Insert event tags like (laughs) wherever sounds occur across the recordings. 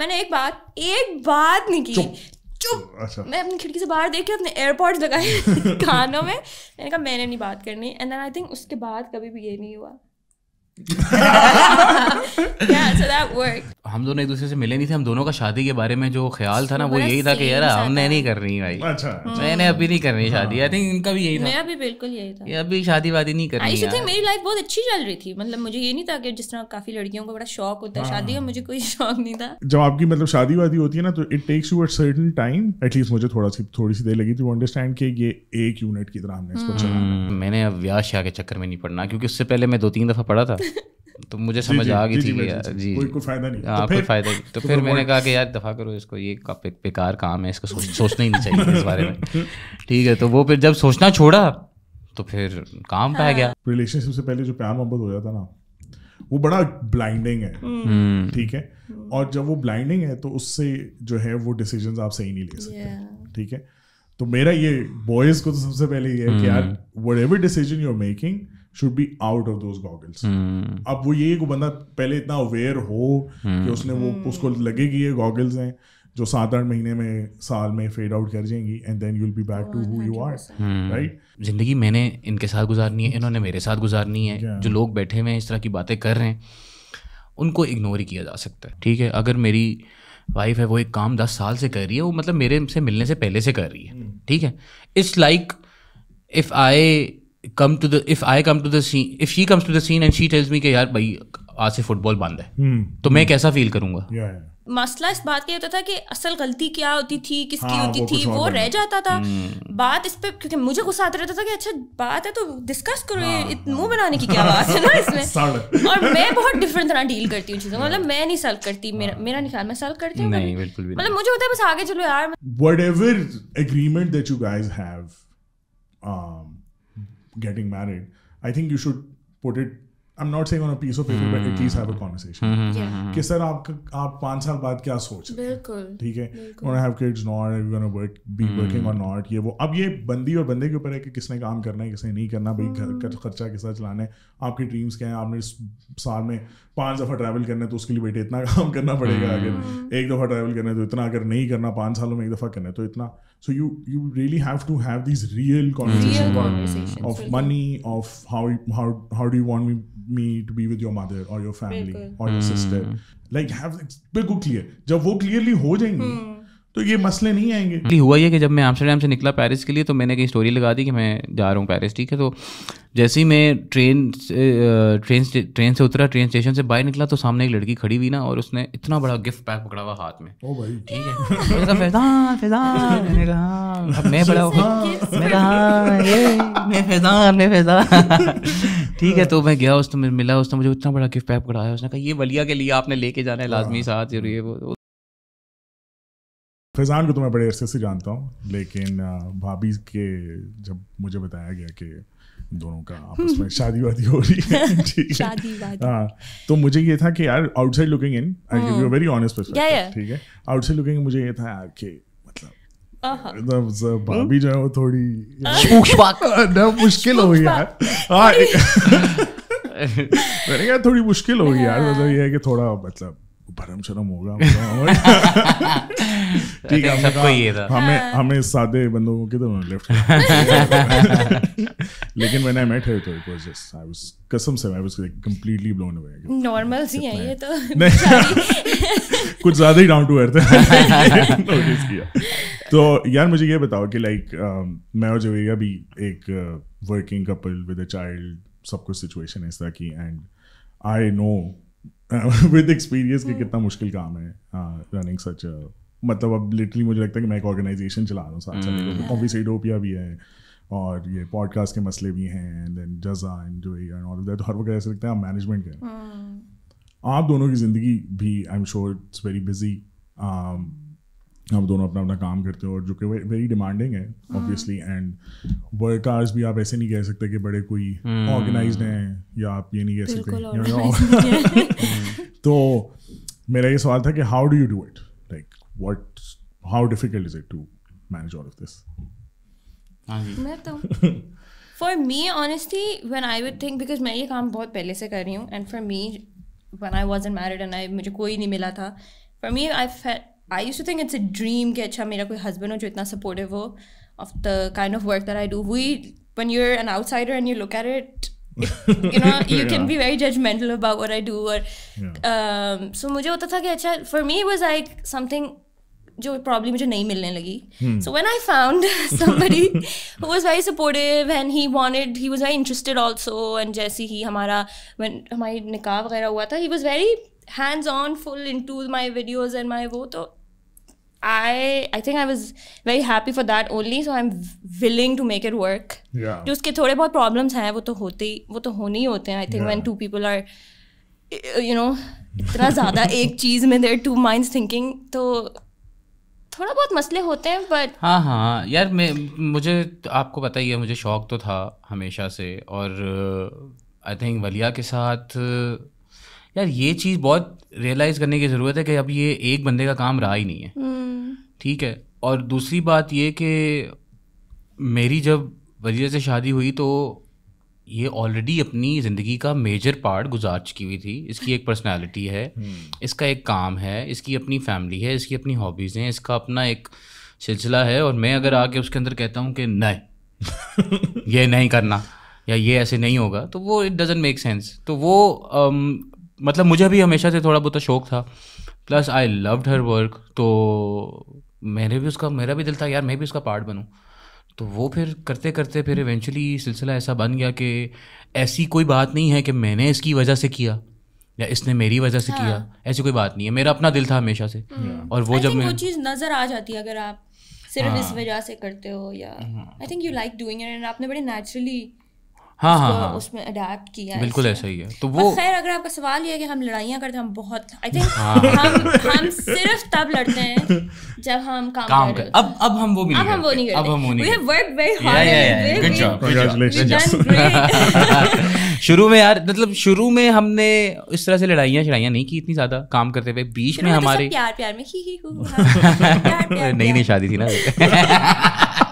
मैंने एक बात एक बात नहीं की चुप अच्छा मैं अपनी खिड़की से बाहर देख के अपने एयरपोर्ट लगाए (laughs) कानों में मैंने कहा मैंने नहीं बात करनी एंड देन आई थिंक उसके बाद कभी भी ये नहीं हुआ (laughs) yeah, so that worked. हम दोनों एक दूसरे से मिले नहीं थे हम दोनों का शादी के बारे में जो ख्याल था ना वो यही था कि यार हमने नहीं करनी भाई अच्छा मैंने अभी नहीं करनी हाँ। शादी आई थिंक इनका भी यही था मेरा भी बिल्कुल यही था अभी शादी वादी नहीं करनी आई थिंक मेरी लाइफ बहुत अच्छी चल रही थी मतलब मुझे ये नहीं था कि जिस तरह काफी लड़कियों को बड़ा शौक होता है हाँ। शादी का मुझे कोई (laughs) शौक नहीं था जब आपकी मतलब शादी वादी होती है ना तो it takes you at certain time at least मुझे थोड़ा सी थोड़ी सी देर लगी थी अंडरस्टैंड कि ये एक यूनिट की तरह हमने इसको हम्म। चलाना हम्म, मैंने अब व्यास शाह के चक्कर में नहीं पड़ना क्योंकि उससे पहले मैं दो तीन दफा पढ़ा था तो मुझे (laughs) समझ आ गई थी जी, जी, जी, कोई कोई फायदा नहीं हाँ, हाँ कोई फायदा नहीं तो, तो फिर मैंने कहा कि यार दफ़ा करो इसको ये बेकार काम है इसको सोचना ही नहीं चाहिए इस बारे में ठीक है तो वो फिर जब सोचना छोड़ा तो फिर काम पा गया हाँ। रिलेशनशिप से पहले जो प्यार मोहब्बत हो जाता ना वो बड़ा ब्लाइंडिंग है हम्म। ठीक है और जब वो ब्लाइंडिंग है तो उससे जो है वो डिसीजंस आप सही नहीं ले सकते ठीक है तो मेरा ये बॉयज को तो सबसे पहले ये है कि हम्म। यार whatever decision you are making should be out of those goggles अब वो ये कि बंदा पहले इतना अवेयर हो कि hmm. उसने वो hmm. उसको लगेगी ये गॉगल्स हैं जो सात आठ महीने में साल में फेड आउट कर जाएंगी and then you'll be back to who you are right जिंदगी मैंने इनके साथ गुजारनी है इन्होंने मेरे साथ गुजारनी है जो लोग बैठे हुए हैं इस तरह की बातें कर रहे हैं उनको इग्नोर ही किया जा सकता है ठीक है अगर मेरी वाइफ है वो एक काम दस साल से कर रही है वो मतलब मेरे से मिलने से पहले से कर रही है hmm. ठीक है it's like if I come to the if I come to the scene if she comes to the scene and she tells me कि यार भाई आज से फुटबॉल बंद है hmm. तो मैं कैसा फील करूंगा मसला इस बात का होता था कि असल गलती क्या होती थी किसकी हाँ, होती वो थी वो रह जाता था hmm. बात इस पे क्योंकि मुझे गुस्सा आता रहता था कि अच्छा बात है तो डिस्कस करो हाँ, ये मुंह हाँ। बनाने की क्या बात है ना इसमें (laughs) और मैं बहुत डिफरेंट तरह डील करती हूँ चीज़ों मतलब मैं नहीं सल्व करती मेरा हाँ। मेरा नहीं ख्याल मैं सल्व करती हूँ मतलब मुझे होता है बस आगे चलो यार whatever agreement that you guys have getting married, I think you should put it. I'm not saying on a piece of paper, but at least have a hmm. conversation. Hmm, hmm, yeah. कि sir आप आप पांच साल बाद क्या सोच रहे हैं ठीक है gonna have kids not are gonna work be working or not ये वो अब ये बंदी और बंदे के ऊपर है कि किसने काम करना है किसने नहीं करना भाई घर का खर्चा कैसा चलाना है आपकी ड्रीम्स क्या है आपने साल में पांच दफ़ा ट्रैवल करना है तो उसके लिए बेटे इतना (laughs) काम करना पड़ेगा अगर एक दफ़ा ट्रैवल करना है तो इतना अगर नहीं करना पाँच सालों में एक दफ़ा करना है तो इतना So you you really have to have these real mm. conversations, real mm. conversations of money, of how how how do you want me, me to be with your mother or your family or your sister. Mm. Like have बिल्कुल clear जब वो clearly हो जाएंगी hmm. तो ये मसले नहीं आएंगे हुआ ये कि जब मैं आमस्टरडेम से निकला पेरिस के लिए तो मैंने कहीं स्टोरी लगा दी कि मैं जा रहा हूँ पेरिस ठीक है तो जैसे ही मैं ट्रेन ट्रेन ट्रेन से उतरा ट्रेन स्टेशन से बाहर निकला तो सामने एक लड़की खड़ी हुई ना और उसने इतना बड़ा गिफ्ट पैक पकड़ा हुआ हाथ में ठीक है तो हाँ, हाँ, ठीक है तो मैं गया उसने मिला उसने मुझे इतना बड़ा गिफ्ट पैक पकड़ाया उसने कहा ये वलिया के लिए आपने लेके जाना है लाजमी साथ जरूरी है वो फैज़ान को तो मैं बड़े अरसे से जानता हूँ लेकिन भाभी के जब मुझे बताया गया कि दोनों का आपस में (laughs) शादी वादी हो रही है (laughs) ठीक है हाँ तो मुझे ये था कि यार outside looking in I give you very honest person ठीक है आउटसाइड लुकिंग मुझे ये था यार कि मतलब, मतलब भाभी जो है वो थोड़ी (laughs) हाँ, मुश्किल हो गई यार हाँ, मैंने कहा थोड़ी मुश्किल हो गई यार मतलब ये है कि थोड़ा मतलब भरम शर्म होगा ठीक है सबको ये था हमें हमें सादे बंदों को किधर लेफ्ट लेकिन व्हेन आई मेट हर तो it was just I was कसम से I was like completely blown away normal सी है ये तो कुछ ज्यादा ही डाउन टू अर्थ है तो यार मुझे ये बताओ कि लाइक मैं और जवेगा भी एक working couple with a child सब कुछ सिचुएशन है इस तरह की and I know with (laughs) experience के hmm. कितना मुश्किल काम है रनिंग हाँ, सच मतलब अब लिटरली मुझे लगता है कि मैं एक ऑर्गेनाइजेशन चला रहा हूँ साथ साथ कॉफी hmm. भी है और ये पॉडकास्ट के मसले भी हैं एंड देन एंड जो एंड ऑल हर वक्त ऐसे लगता है आप मैनेजमेंट के hmm. आप दोनों की ज़िंदगी भी I am sure it's very busy हम दोनों अपना अपना काम करते हो और जो कि वेरी डिमांडिंग है ऑब्वियसली एंड वर्क आवर्स भी आप ऐसे नहीं कह सकते कि बड़े कोई ऑर्गेनाइज हम्म। हैं या आप ये नहीं कह सकते (laughs) हम्म। तो मेरा ये सवाल था कि how do you do it like what how difficult is it to manage all of this for me honestly one I would think because मैं ये काम बहुत पहले से कर रही हूँ and for me one I was was married and I मुझे कोई नहीं मिला था for me I I you to think it's a dream कि अच्छा मेरा कोई हस्बैंड हो जो इतना सपोर्टिव हो of the kind of work that I do we one you are an outsider and you look at it you know (laughs) you yeah. can be very judgmental about what I do or um, मुझे होता था कि अच्छा for me it was like जो problem मुझे नहीं मिलने लगी so when I found somebody who was very supportive and he wanted he was very interested also and जैसे ही हमारा व्हेन हमारी निकाह वगैरह हुआ था he was very hands on full into my videos and my वो तो I I think I was very happy for that only so I'm willing to make it work. Yeah. जो उसके थोड़े बहुत प्रॉब्लम्स हैं वो तो होते ही वो तो होने ही होते हैं I think yeah. when two people are you इतना ज़्यादा (laughs) एक चीज़ में देर टू माइंड थिंकिंग तो थोड़ा बहुत मसले होते हैं बट हाँ हाँ यार मैं मुझे आपको पता ही है मुझे शौक तो था हमेशा से और आई थिंक वलिया के साथ यार ये चीज़ बहुत रियलाइज करने की ज़रूरत है कि अब ये एक बंदे का काम रहा ही नहीं है हम्म। ठीक है और दूसरी बात ये कि मेरी जब वजीर से शादी हुई तो ये ऑलरेडी अपनी ज़िंदगी का मेजर पार्ट गुजार चुकी हुई थी इसकी एक पर्सनालिटी है हम्म। इसका एक काम है इसकी अपनी फैमिली है इसकी अपनी हॉबीज़ हैं इसका अपना एक सिलसिला है और मैं अगर आके उसके अंदर कहता हूँ कि नहीं (laughs) ये नहीं करना या ये ऐसे नहीं होगा तो वो इट डजेंट मेक सेंस तो वो um, मतलब मुझे भी हमेशा से थोड़ा बहुत तो शौक था plus I loved her work तो मैंने भी उसका मेरा भी दिल था यार मैं भी उसका पार्ट बनूँ तो वो फिर करते करते फिर इवेंचुअली सिलसिला ऐसा बन गया कि ऐसी कोई बात नहीं है कि मैंने इसकी वजह से किया या इसने मेरी वजह से हाँ। किया ऐसी कोई बात नहीं है मेरा अपना दिल था हमेशा से हम्म। और वो I जब वो चीज़ नज़र आ जाती है अगर आप सिर्फ हाँ। इस वजह से करते हो या I think you like doing it and आपने बड़े नेचुरली हाँ हाँ हाँ उसमें अडेप्ट किया बिल्कुल ऐसा ही है तो वो खैर अगर आपका सवाल ये है कि हम लड़ाइयाँ करते हैं हम बहुत आई थिंक हाँ। हम हम सिर्फ तब लड़ते हैं जब हम काम, कर अब अब हम वो अब हम वो नहीं करते अब हम वो नहीं work very hard good job congratulations शुरू में यार मतलब शुरू में हमने इस तरह से लड़ाइयाँ शड़ाइयाँ नहीं की इतनी ज्यादा काम करते हुए बीच में तो हमारे प्यार प्यार में ही ही हाँ। (laughs) नहीं नहीं शादी थी ना (laughs)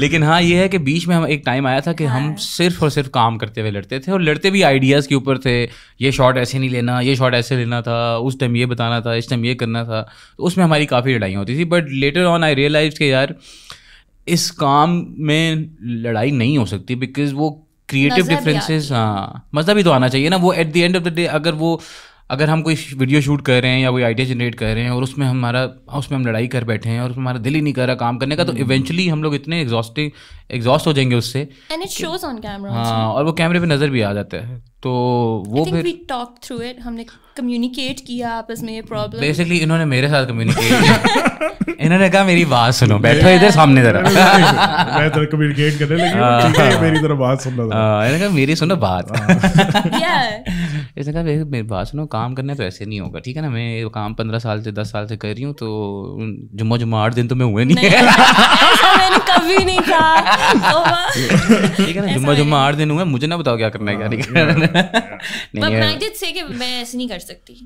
लेकिन हाँ ये है कि बीच में हम एक टाइम आया था कि हम हाँ। सिर्फ और सिर्फ काम करते हुए लड़ते थे और लड़ते भी आइडियाज़ के ऊपर थे ये शॉट ऐसे नहीं लेना ये शॉट ऐसे लेना था उस टाइम ये बताना था इस टाइम ये करना था तो उसमें हमारी काफ़ी लड़ाइयाँ होती थी but later on I realize के यार इस काम में लड़ाई नहीं हो सकती बिकॉज वो क्रिएटिव डिफरेंसेस हाँ मज़ा भी तो आना चाहिए ना वो at the end of the day अगर वो अगर हम कोई वीडियो शूट कर रहे हैं या कोई आइडिया जनरेट कर रहे हैं और उसमें हमारा उसमें हम लड़ाई कर बैठे हैं और हमारा दिल ही नहीं कर रहा काम करने का तो इवेंचुअली हम्म। हम लोग इतने एग्जॉस्टिंग एग्जॉस्ट हो जाएंगे उससे and it shows on camera हाँ और वो कैमरे पे नजर भी आ जाता है तो वो फिर वी टॉक थ्रू इट हमने कम्युनिकेट किया आपस में ये प्रॉब्लम बेसिकली इन्होंने मेरे साथ कम्युनिकेट किया (laughs) इन्होंने कहा मेरी बात सुनो बैठो इधर सामने जरा (laughs) मैं तो कम्युनिकेट करने लगी मेरी तरह बात सुनना हां इन्होंने कहा मेरी सुनो बात हाँ। (laughs) इसने कहा मेरी बात सुनो काम करने तो ऐसे नहीं होगा ठीक है ना मैं काम पंद्रह साल से दस साल से कर रही हूँ तो जुम्मा जुम्मा आठ दिन तो मैं हुए नहीं कभी नहीं कहा जुम्मा जुम्मा आठ दिन हुए मुझे ना बताओ क्या करना है क्या नहीं करना है से कि मैं ऐसे नहीं कर सकती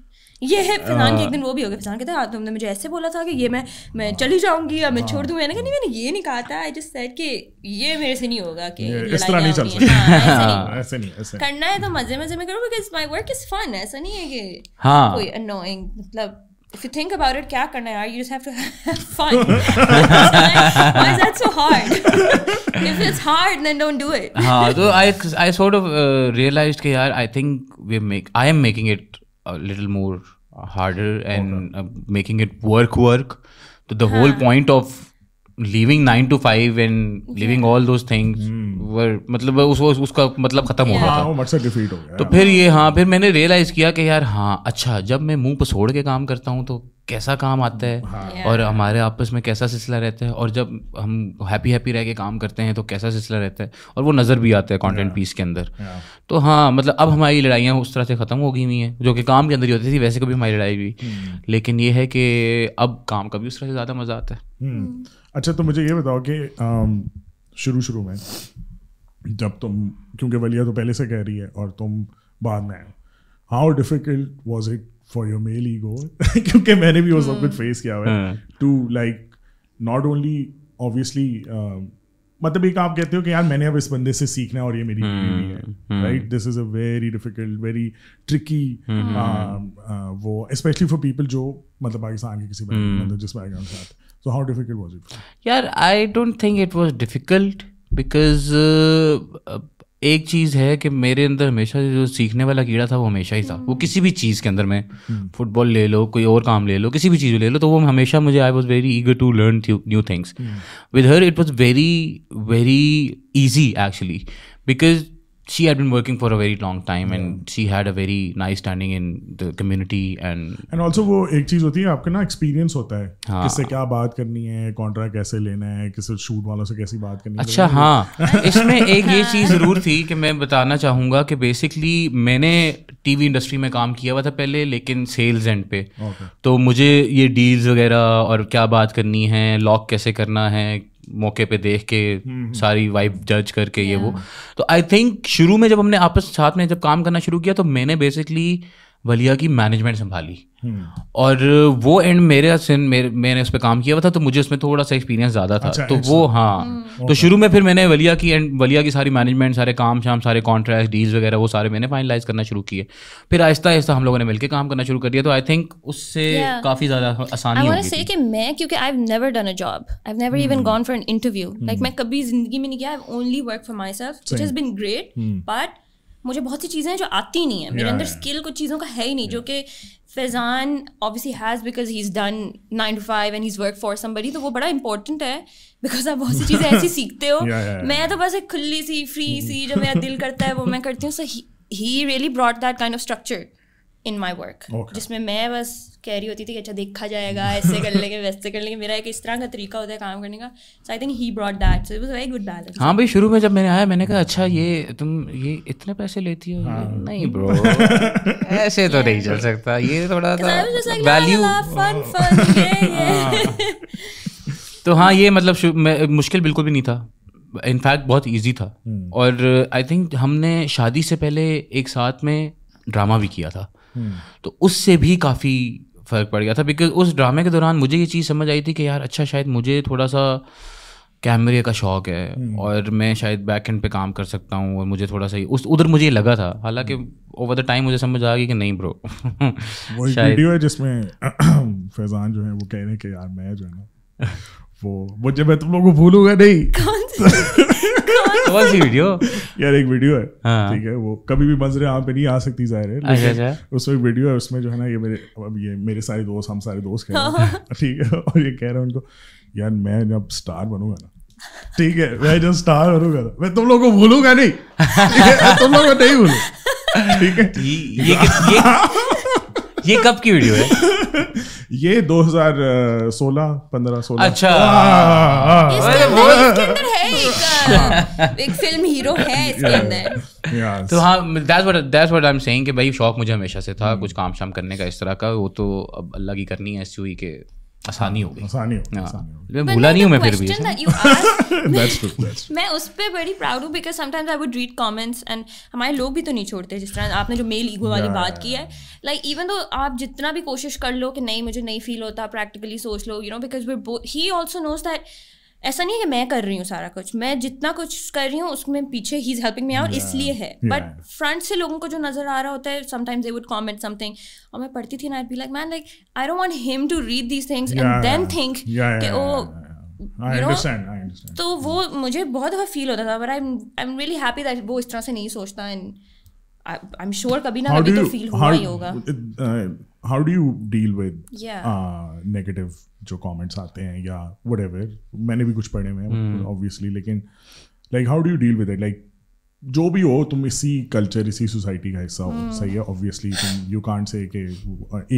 ये है एक हाँ। दिन वो भी हो गया कहता है हाँ, तुमने मुझे ऐसे बोला था कि ये मैं मैं चली जाऊंगी या मैं छोड़ हाँ। दूँ मैंने कहा नहीं मैंने ये नहीं कहा था आई जस्ट सेड कि ये मेरे से नहीं होगा कि इस तरह नहीं ऐसे नहीं ऐसे करना है तो मजे मजे में करो because my work is fun ऐसा नहीं है कि हां कोई अननोइंग मतलब if you think about it, kya karna yaar? You just have to (laughs) have fun. (laughs) Why is that so hard? (laughs) if it's hard, then don't do it. Haan, so I, I sort of uh, realized that yaar, I think we make I am making it a little more harder and okay. uh, making it work work. So the Haan. whole point of living nine to five and living all those things मतलब उस, उस, उसका मतलब खत्म हो गया था defeat हाँ, हो गया तो फिर ये हाँ फिर मैंने रियलाइज किया कि यार हाँ अच्छा जब मैं मुंह पर छोड़ के काम करता हूँ तो कैसा काम आता है हाँ। और हमारे आपस में कैसा सिलसिला रहता है और जब हम हैप्पी हैप्पी रह के काम करते हैं तो कैसा सिलसिला रहता है और वो नज़र भी आता है कंटेंट पीस के अंदर तो हाँ मतलब अब हमारी लड़ाइयाँ उस तरह से ख़त्म हो गई हुई हैं जो कि काम के अंदर ही होती थी वैसे कभी हमारी लड़ाई हुई hmm. लेकिन ये है कि अब काम का भी उस तरह से ज़्यादा मज़ा आता है hmm. Hmm. अच्छा तो मुझे ये बताओ कि शुरू शुरू में जब तुम क्योंकि वलिया तो पहले से कह रही है और तुम बाद में आए how difficult was it for your male ego क्योंकि मैंने भी वो सब कुछ फेस hmm. किया हुआ है to like not only obviously मतलब एक आप कहते हो कि यार मैंने अब इस बंदे से सीखना है और ये मेरी बीवी है right this is a very difficult very tricky वो स्पेशली फॉर पीपल जो मतलब पाकिस्तान के किसी मतलब जिस बैकग्राउंड के साथ so how difficult was it यार I don't think it was difficult because एक चीज़ है कि मेरे अंदर हमेशा जो सीखने वाला कीड़ा था वो हमेशा ही था वो किसी भी चीज़ के अंदर मैं हम्म। फुटबॉल ले लो कोई और काम ले लो किसी भी चीज़ ले लो तो वो हमेशा मुझे I was very eager to learn new things with her it was very very easy actually because she had been working for a very long time yeah. and she had a very nice standing in the community and and also वो एक चीज होती है आपका ना experience होता है हाँ. किससे क्या बात करनी है कॉन्ट्रैक्ट कैसे लेना है किससे शूट वालों से कैसी बात करनी अच्छा है (laughs) हाँ इसमें एक ये चीज जरूर थी कि मैं बताना चाहूंगा कि बेसिकली मैंने टीवी इंडस्ट्री में काम किया हुआ था पहले लेकिन सेल्स एंड पे okay. तो मुझे ये डील्स वगैरह और क्या बात करनी है लॉक कैसे करना है मौके पे देख के हम्म, हम्म। सारी वाइब जज करके ये वो तो आई थिंक शुरू में जब हमने आपस साथ में जब काम करना शुरू किया तो मैंने बेसिकली वलिया की मैनेजमेंट संभाली हम्म। और वो एंड मेरे सिन मेरे मैंने उस पर काम किया हुआ था तो मुझे उसमें थोड़ा सा एक्सपीरियंस ज़्यादा था अच्छा, तो वो हाँ हम्म। तो शुरू में फिर मैंने वलिया की एंड वलिया की सारी मैनेजमेंट सारे काम शाम सारे कॉन्ट्रैक्ट डील्स वगैरह वो सारे मैंने फाइनलाइज करना शुरू किए फिर आहिस्ता आहिस्ता हम लोगों ने मिलकर काम करना शुरू कर दिया तो आई थिंक उससे काफ़ी ज़्यादा आसानी होगी से कि मैं क्योंकि I never done a job I never even gone for an interview like मैं कभी जिंदगी में नहीं गया I only work for myself has been great but मुझे बहुत सी चीज़ें हैं जो आती नहीं है मेरे अंदर स्किल कुछ चीज़ों का है ही नहीं जो कि Faizan obviously has because he is done nine to five and is work for somebody तो वो बड़ा इंपॉर्टेंट है बिकॉज आप बहुत सी चीज़ें ऐसी (laughs) सीखते हो मैं तो बस एक खुली सी फ्री सी (laughs) जो मेरा दिल करता है वो मैं करती हूँ so he really brought that kind of structure in my work जिसमें मैं बस कह रही होती थी कि अच्छा देखा जाएगा ऐसे कर लेंगे (laughs) वैसे कर लेंगे मेरा एक इस तरह का तरीका होता है काम करने का so I think he brought that so it was very good balance हाँ भाई शुरू में जब मैंने आया मैंने कहा अच्छा ये तुम ये इतने पैसे लेती हो हाँ. नहीं ब्रो (laughs) ऐसे तो नहीं चल सकता ये थोड़ा (laughs) सा वैल्यू हाँ। तो हाँ ये मतलब मुश्किल बिल्कुल भी नहीं था इनफैक्ट बहुत ईजी था hmm. और आई थिंक हमने शादी से पहले एक साथ में ड्रामा भी किया था तो उससे भी काफ़ी फ़र्क पड़ गया था बिकॉज उस ड्रामे के दौरान मुझे ये चीज़ समझ आई थी कि यार अच्छा शायद मुझे थोड़ा सा कैमरे का शौक है हम्म। और मैं शायद बैक एंड पे काम कर सकता हूँ और मुझे थोड़ा सा उस उधर मुझे लगा था हालांकि ओवर द टाइम मुझे समझ आ गई कि नहीं ब्रो वो वीडियो है जिसमें (clears throat) फैजान जो है वो कह रहे हैं कि यार मैं जो है ना (laughs) वो मुझे मैं तुम लोगों को भूलूंगा नहीं कौन (laughs) कौन सी वीडियो यार एक वीडियो है हाँ. ठीक है वो कभी भी मंजरे आम पे नहीं आ सकती जाहिर है अच्छा, अच्छा। उसमें एक वीडियो है उसमें जो है ना ये मेरे अब ये मेरे सारे दोस्त हम सारे दोस्त हैं हाँ। (laughs) ठीक है और ये कह रहे हैं उनको यार मैं जब स्टार बनूंगा ना ठीक है मैं जब स्टार बनूंगा ना मैं तुम लोग को भूलूंगा नहीं तुम लोग को नहीं भूलू ठीक है ये कब की वीडियो है (laughs) ये 2016 15 16 अच्छा एक फिल्म हीरो है इसके अंदर तो हाँ that's what that's what I am saying कि भाई शौक मुझे हमेशा से था कुछ काम शाम करने का इस तरह का वो तो अब अल्लाह की करनी है एसयूई के आसानी हो गई आसानी हो हाँ। मैं भूला नहीं हूं मैं फिर भी दैट्स ट्रू (laughs) that's मैं उस पे बड़ी प्राउड हूं because sometimes I would read comments and हमारे लोग भी तो नहीं छोड़ते जिस तरह आपने जो मेल ईगो वाली बात की है लाइक इवन दो आप जितना भी कोशिश कर लो कि नहीं मुझे नहीं फील होता प्रैक्टिकली सोच लो you know because we he also knows that ऐसा नहीं है कि मैं कर रही हूँ सारा कुछ मैं जितना कुछ कर रही हूँ उसमें पीछे ही हेल्पिंग में और इसलिए है बट फ्रंट से लोगों को जो नज़र आ रहा होता है sometimes they would comment something और मैं पढ़ती थी ना I like man like I don't want him to read these things and then think कि ओ oh, तो वो मुझे बहुत दफा फील होता था but I I am really happy that वो इस तरह से नहीं सोचता एंड आई एम श्योर कभी ना कभी तो फील हुआ ही होगा uh, how do you deal with negative जो कमेंट्स आते हैं या वट मैंने भी कुछ पढ़े हुए हैं ऑब्वियसली hmm. लेकिन like how do you deal with it like जो भी हो तुम इसी कल्चर इसी सोसाइटी का हिस्सा हो hmm. सही है ऑब्वियसली तुम यू कांट से के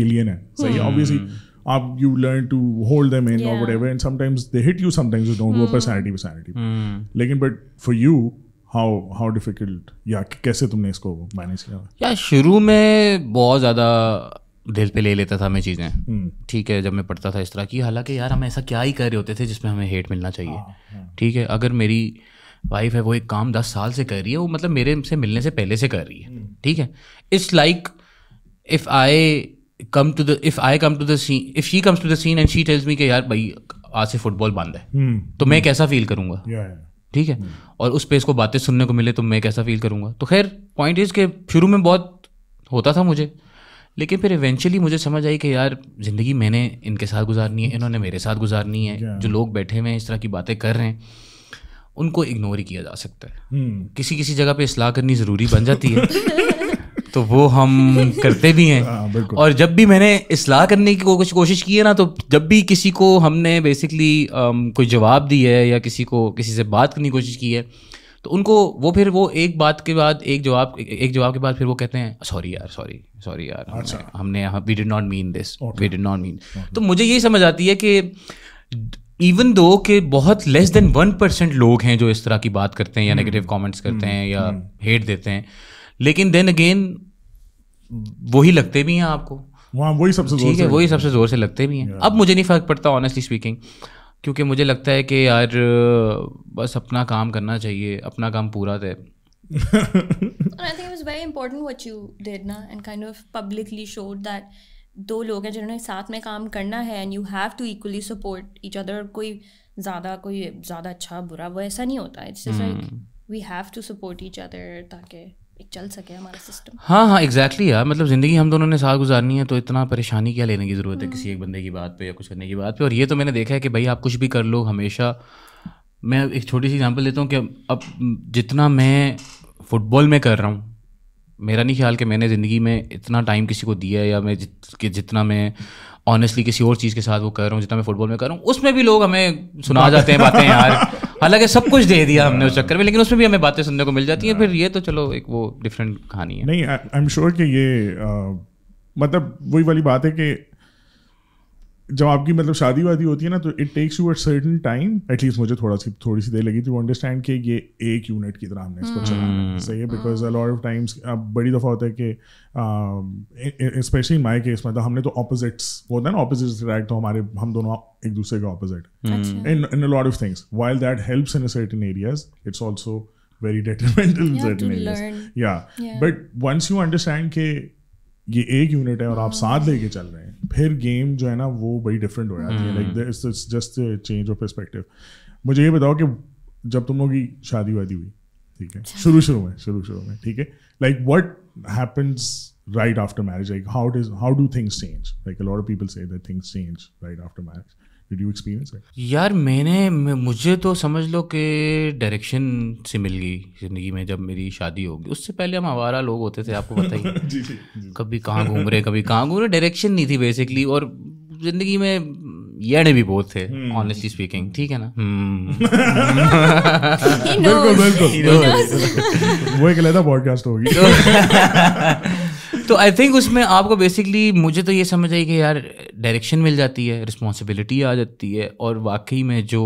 एलियन है सही है ऑब्वियसली hmm. आप you learn to hold them in और whatever and sometimes they hit you sometimes you don't do personality personality लेकिन but for you how how difficult या कैसे तुमने इसको मैनेज किया या शुरू में बहुत ज़्यादा दिल पे ले लेता था मैं चीज़ें हम्म। ठीक है जब मैं पढ़ता था इस तरह की हालांकि यार हम ऐसा क्या ही कर रहे होते थे जिसमें हमें हेट मिलना चाहिए हाँ, हाँ। ठीक है अगर मेरी वाइफ है वो एक काम दस साल से कर रही है वो मतलब मेरे से मिलने से पहले से कर रही है हम्म। ठीक है it's like if I come to the if I come to the scene if she comes to the scene and she tells me के यार भाई आज से फुटबॉल बंद है हम्म। तो मैं कैसा फील करूँगा ठीक है और उस पर इसको बातें सुनने को मिले तो मैं कैसा फील करूँगा तो खैर पॉइंट इज के शुरू में बहुत होता था मुझे लेकिन फिर इवेंचुअली मुझे समझ आई कि यार ज़िंदगी मैंने इनके साथ गुजारनी है इन्होंने मेरे साथ गुजारनी है जो लोग बैठे हुए हैं इस तरह की बातें कर रहे हैं उनको इग्नोर ही किया जा सकता है hmm. किसी किसी जगह पे असलाह करनी ज़रूरी बन जाती है (laughs) तो वो हम करते भी हैं आ, हाँ, और जब भी मैंने इसलाह करने की कुछ कोशिश की है ना तो जब भी किसी को हमने बेसिकली um, कोई जवाब दी है या किसी को किसी से बात करने की कोशिश की है तो उनको वो फिर वो एक बात के बाद एक जवाब एक जवाब के बाद फिर वो कहते हैं सॉरी यार सॉरी सॉरी यार हमने we did not mean this we did not mean तो मुझे यही समझ आती है कि इवन दो के बहुत लेस देन वन परसेंट लोग हैं जो इस तरह की बात करते हैं या नेगेटिव हम्म। कमेंट्स करते हैं हम्म। या हेट हम्म। देते हैं लेकिन देन अगेन वही लगते भी हैं आपको वही सबसे ठीक है वही सबसे जोर से लगते भी हैं अब मुझे नहीं फर्क पड़ता ऑनेस्टली स्पीकिंग क्योंकि मुझे लगता है कि यार बस अपना काम करना चाहिए अपना काम पूरा थे (laughs) and I think it was very important what you did na and kind of publicly showed दो लोग हैं जिन्होंने साथ में काम करना है and you have to equally support each other कोई ज़्यादा कोई ज़्यादा अच्छा बुरा वो ऐसा नहीं होता it's like we have to support each other ताकि चल सके हमारा सिस्टम हाँ हाँ एग्जैक्टली exactly यार मतलब ज़िंदगी हम दोनों ने साथ गुजारनी है तो इतना परेशानी क्या लेने की ज़रूरत है किसी एक बंदे की बात पे या कुछ करने की बात पे और ये तो मैंने देखा है कि भाई आप कुछ भी कर लो हमेशा मैं एक छोटी सी एग्जांपल देता हूँ कि अब जितना मैं फुटबॉल में कर रहा हूँ मेरा नहीं ख्याल कि मैंने ज़िंदगी में इतना टाइम किसी को दिया है या मैं जित कि जितना मैं ऑनेस्टली किसी और चीज़ के साथ वो कर रहा हूँ जितना मैं फुटबॉल में कर रहा हूँ उसमें भी लोग हमें सुना जाते हैं बातें यार हालांकि सब कुछ दे दिया हमने उस चक्कर में लेकिन उसमें भी हमें बातें सुनने को मिल जाती हैं फिर ये तो चलो एक वो डिफरेंट कहानी है नहीं आई एम श्योर कि ये मतलब वही वाली बात है कि जब आपकी मतलब शादी वादी होती है ना तो it takes you at certain time at least मुझे थोड़ा सी थोड़ी सी देर लगी थी अंडरस्टैंड कि ये एक यूनिट की तरह हमने इसको hmm. चलाना सही है because a lot of times अब बड़ी दफ़ा होता है कि स्पेशली माई केस में तो हमने तो अपोजिट्स वो होता है ना अपोजिट रिएक्ट तो हमारे हम दोनों एक दूसरे के opposite in in a lot of things while that helps in certain areas it's also very detrimental in certain areas या बट वंस यू अंडरस्टैंड के ये एक यूनिट है और आप साथ हाँ। लेके चल रहे हैं फिर गेम जो है ना वो बड़ी डिफरेंट हो जाती है like it's just change of perspective मुझे ये बताओ कि जब तुम लोग की शादी वादी हुई ठीक है अच्छा। शुरू शुरू में शुरू शुरू में ठीक है like what happens right after marriage like how does how do things change like a lot of people say that things change right after did you experience यार मैंने मुझे तो समझ लो कि डायरेक्शन से मिल गई ज़िंदगी में जब मेरी शादी होगी उससे पहले हम आवारा लोग होते थे आपको पता ही (laughs) कभी कहाँ घूम रहे कभी कहाँ घूम रहे डायरेक्शन नहीं थी बेसिकली और ज़िंदगी में येड़े भी बहुत थे ऑनेस्टली हम्म। स्पीकिंग ठीक है ना (laughs) बिल्कुल बिल्कुल (laughs) वो एक अलग पॉडकास्ट होगी तो आई थिंक उसमें आपको बेसिकली मुझे तो ये समझ आई कि यार डायरेक्शन मिल जाती है रिस्पॉन्सिबिलिटी आ जाती है और वाकई में जो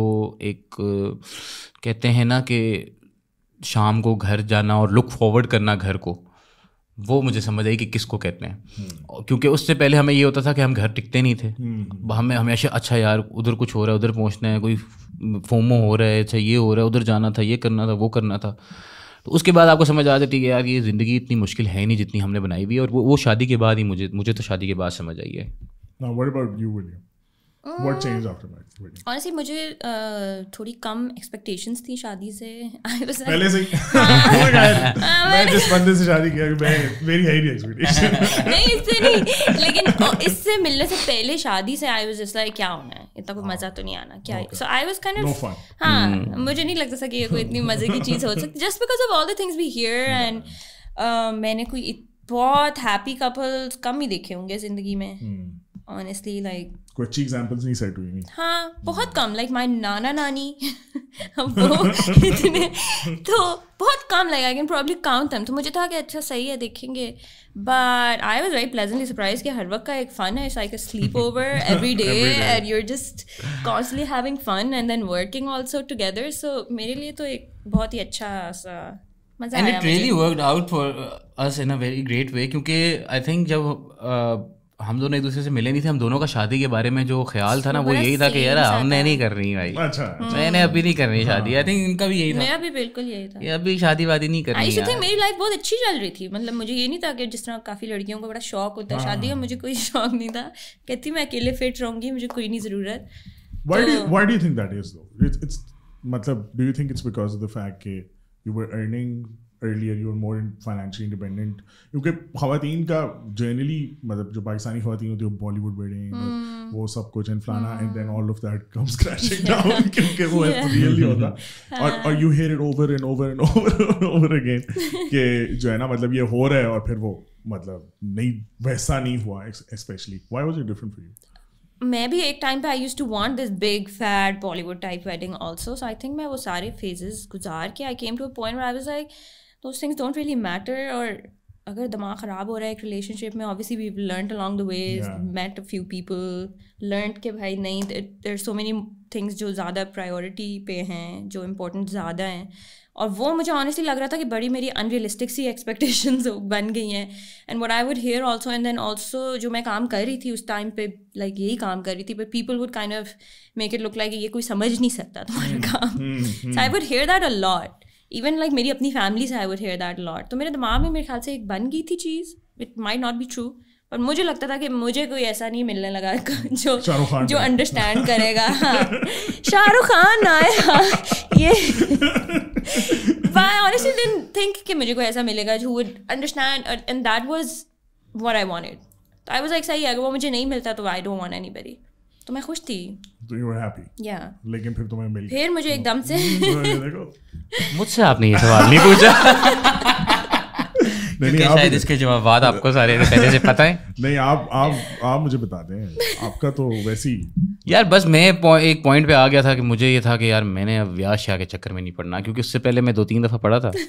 एक कहते हैं ना कि शाम को घर जाना और लुक फॉरवर्ड करना घर को वो मुझे समझ आई कि किसको कहते हैं हम्म। क्योंकि उससे पहले हमें ये होता था कि हम घर टिकते नहीं थे हम्म। हमें हमेशा अच्छा यार उधर कुछ हो रहा है उधर पहुंचना है कोई फोमो हो रहा है अच्छा ये हो रहा है उधर जाना था ये करना था वो करना था तो उसके बाद आपको समझ आ जाती है यार ये ज़िंदगी इतनी मुश्किल है नहीं जितनी हमने बनाई हुई है और वो वो शादी के बाद ही मुझे मुझे तो शादी के बाद समझ आई है व्हाट चेंज आफ्टर ऑनेस्टली मुझे uh, थोड़ी कम एक्सपेक्टेशंस थी शादी से आई (laughs) वाज पहले से हाँ। (laughs) oh (laughs) हाँ, मैं जिस बंदे से शादी किया मैं मेरी हाई नहीं एक्सपेक्टेशन नहीं इससे नहीं लेकिन इससे मिलने से पहले शादी से आई वाज जस्ट लाइक क्या होना है इतना कोई हाँ। मजा तो नहीं आना क्या so I was kind of हां मुझे नहीं लगता था कि ये कोई इतनी मजे की चीज हो सकती just because of all the things we hear and मैंने कोई बहुत हैप्पी कपल्स कम ही देखे होंगे जिंदगी में hmm. ऑनेस्टली लाइक कोई अच्छी एग्जांपल्स नहीं सेट हुई नहीं हाँ बहुत कम लाइक माय नाना नानी (laughs) वो (laughs) इतने तो बहुत कम like I can probably count तो मुझे था कि अच्छा सही है देखेंगे but I was very pleasantly surprise कि हर वक्त का एक फन है it's like a sleepover every day and you are just constantly having fun and then working also together so मेरे लिए तो एक बहुत ही अच्छा सा मजा and it really worked out for us in a very great way क्योंकि I think जब uh, हम दोनों एक दूसरे से मिले नहीं थे हम दोनों का शादी के बारे में जो ख्याल था ना वो यही था कि यार हमने नहीं कर रही भाई अच्छा, अच्छा हाँ। मैंने अभी नहीं कर रही हाँ। शादी आई थिंक इनका भी यही था मैं भी बिल्कुल यही था अभी शादी वादी नहीं करनी आई थिंक मेरी लाइफ बहुत अच्छी चल रही थी मतलब मुझे ये नहीं था कि जिस तरह काफी लड़कियों को बड़ा शौक होता है हाँ। शादी का मुझे कोई (laughs) शौक नहीं था कहती मैं अकेले फिट रहूंगी मुझे कोई नहीं जरूरत why do you think that is though it's मतलब do you think it's because of the fact कि you were earning earlier you are more financially independent क्योंकि खातन का जनरली मतलब जो पाकिस्तानी खातन होती है वो बॉलीवुड हैं हम्म। वो सब कुछ एंड फलाना and then all of that comes crashing down क्योंकि वो रियली होता (laughs) और और you hear it over and over and over over again के जो है ना मतलब ये हो रहा है और फिर वो मतलब नहीं वैसा नहीं हुआ specially why was it different for you मैं भी एक टाइम पे I use to want this big fat Bollywood type wedding also so I think मैं वो सारे फेजेस गुजार के I came to a point I was like those things don't really matter और अगर दिमाग ख़राब हो रहा है एक रिलेशनशिप में obviously we learn along the way met a few people learn के भाई नहीं देर सो मेनी थिंग्स जो ज़्यादा प्रायोरिटी पे हैं जो इम्पोर्टेंट ज़्यादा हैं और वो मुझे ऑनेस्टली लग रहा था कि बड़ी मेरी अनरियलिस्टिक सी एक्सपेक्टेशंस (laughs) बन गई हैं and what I would hear also and then also जो मैं काम कर रही थी उस टाइम पे लाइक like, यही काम कर रही थी but people would kind of make it look like ये कोई समझ नहीं सकता तुम्हारा hmm. काम so I would hear that a lot even like मेरी अपनी फैमिली से I would hear that lot तो मेरे दिमाग में मेरे ख्याल से एक बन गई थी चीज़ it may not be true पर मुझे लगता था कि मुझे कोई ऐसा नहीं मिलने लगा (laughs) जो जो अंडरस्टैंड (laughs) करेगा हाँ शाहरुख खान आए (laughs) ये आई ऑनेस्टली डिन थिंक कि मुझे कोई ऐसा मिलेगा जो would understand and that was what I wanted तो आई वाज लाइक सही अगर वो मुझे नहीं मिलता तो आई डोंट वांट एनीबॉडी तो मैं खुश थी तो यू वर हैप्पी या लेकिन फिर तुम्हें तो मिल फिर मुझे एकदम से (laughs) तो मुझसे आपने ये सवाल नहीं पूछा नहीं नहीं शायद इसके जवाब बाद आपको सारे पहले (laughs) से पता है नहीं आप आप आप मुझे बता दें आपका तो वैसे ही यार बस मैं एक पॉइंट पे आ गया था कि मुझे ये था कि यार मैंने अब व्यास शाह के चक्कर में नहीं पढ़ना क्योंकि उससे पहले मैं दो तीन दफ़ा पढ़ा था (laughs)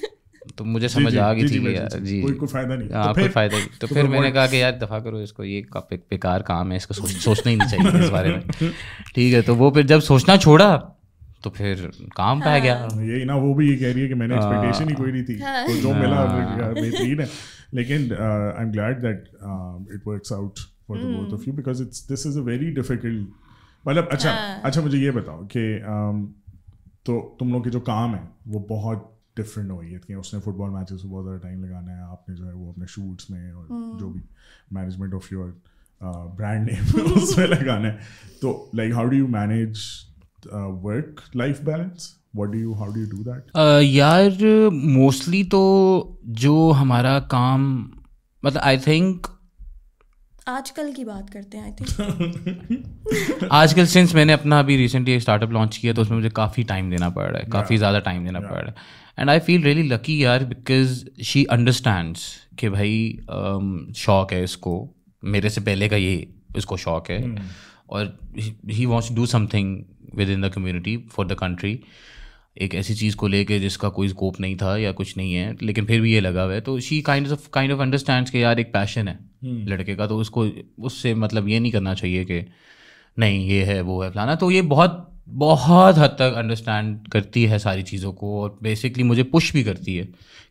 तो मुझे समझ आ गई थी जी, यार जी कोई कोई फायदा नहीं हाँ तो कोई फायदा नहीं तो, तो फिर मैंने कहा कि यार दफा करो इसको ये बेकार काम है इसको सोच, सोचना ही नहीं चाहिए इस बारे में (laughs) ठीक है तो वो फिर जब सोचना छोड़ा तो फिर काम पा गया हाँ। हाँ, यही ना वो भी ये कह रही है कि मैंने एक्सपेक्टेशन हाँ। ही कोई नहीं थी हाँ। तो जो मिला बेहतरीन है लेकिन I am glad that it works out for the both of you because it's this is a very difficult मतलब अच्छा हाँ। अच्छा मुझे ये बताओ कि um, तो तुम लोग के जो काम है वो बहुत डिफरेंट नोयत कि उसने फुटबॉल मैचेस में बहुत ज़्यादा टाइम लगाना है आपने जो है वो अपने शूट्स में और mm. जो भी management of your brand name उसमें लगाना है तो like how do you manage work life balance what do how do do that यार मोस्टली तो जो हमारा काम मतलब आई थिंक आजकल की बात करते हैं आई थिंक (laughs) आजकल सिंस मैंने अपना अभी रिसेंटली स्टार्टअप लॉन्च किया तो उसमें मुझे काफ़ी टाइम देना पड़ रहा है yeah. काफ़ी ज़्यादा टाइम देना yeah. पड़ रहा है and I feel really lucky यार बिकॉज शी अंडरस्टैंड्स कि भाई um, शौक है इसको मेरे से पहले का ये इसको शौक है hmm. और he wants do something with in the community for the country एक ऐसी चीज़ को लेके जिसका कोई स्कोप नहीं था या कुछ नहीं है लेकिन फिर भी ये लगा हुआ है तो she kind of kind of understands कि यार एक पैशन है hmm. लड़के का तो उसको उससे मतलब ये नहीं करना चाहिए कि नहीं ये है वो है फलाना तो ये बहुत बहुत हद तक अंडरस्टैंड करती है सारी चीज़ों को और बेसिकली मुझे पुश भी करती है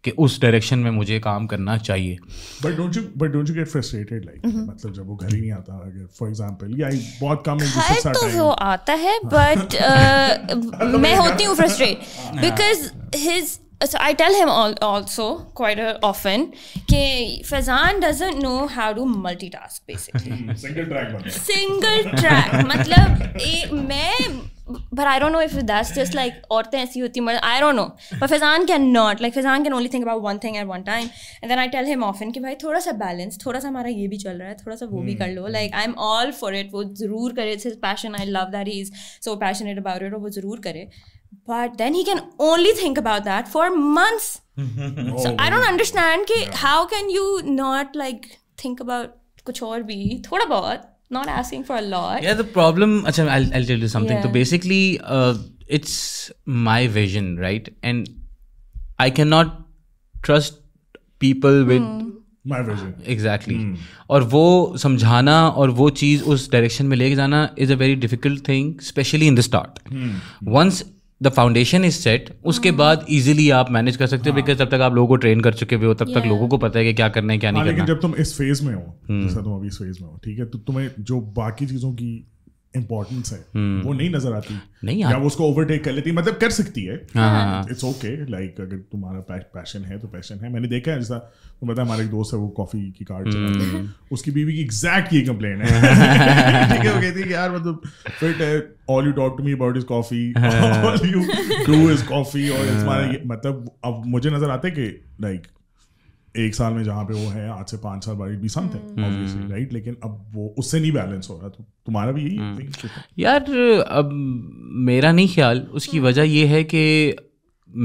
कि उस डायरेक्शन में मुझे काम करना चाहिए but don't you but don't you get frustrated like मतलब जब वो घर ही नहीं आता अगर फॉर एग्जांपल या आई बहुत कम है तो वो आता है बट हाँ। (laughs) uh, मैं (laughs) होती हूँ frustrate because his so I tell him all, also quite uh, often that Fazan doesn't know how to multitask basically. (laughs) Single track. मतलब। Single track. मतलब ए, मैं but I don't know if that's just like औरतें ऐसी होती मर्द I don't know but Faizan can not like Faizan can only think about one thing at one time and then I tell him often कि भाई थोड़ा सा balance थोड़ा सा हमारा ये भी चल रहा है थोड़ा सा वो भी कर लो like I'm all for it वो ज़रूर करे it's his passion I love that he's so passionate about it और वो ज़रूर करे but then he can only think about that for months so I don't understand कि how can you not like think about कुछ और भी थोड़ा बहुत not asking for a lot. Yeah, the problem. Achha, I'll I'll tell you something. Yeah. So basically, uh, it's my vision, right? And I cannot trust people with mm. vision. Exactly. Exactly hmm. और वो समझाना और वो चीज़ उस direction में लेके जाना is a very difficult thing specially in the start once the foundation is set उसके हाँ। बाद इजिली आप मैनेज कर सकते हो बिकॉज हाँ। तब तक आप लोगों को ट्रेन कर चुके हुए हो तब तक लोगों को पता है कि क्या करना है क्या नहीं करना लेकिन जब तुम इस फेज में हो हम्म। जैसा तुम अभी इस फेज में हो ठीक है तो तुम्हें जो बाकी चीज़ों की इम्पोर्टेंस है hmm. वो नहीं नजर आती नहीं या वो उसको ओवरटेक कर लेती मतलब कर सकती है इट्स ओके लाइक अगर तुम्हारा पैशन है तो पैशन है मैंने देखा है जैसा तो बता हमारे एक दोस्त है वो कॉफी की कार्ड हम्म। hmm. चलाते हैं उसकी बीवी की एग्जैक्ट ये कंप्लेन है (laughs) ठीक है वो कहती है यार मतलब फिट है all you talk to me about is coffee all you do is coffee और मतलब अब मुझे नजर आता है कि लाइक like, एक साल में जहाँ पे वो है आज से पांच साल बाद बी समथिंग ऑब्वियसली राइट लेकिन अब वो उससे नहीं बैलेंस हो रहा तो तुम्हारा भी यही hmm. यार अब मेरा नहीं ख्याल उसकी hmm. वजह ये है कि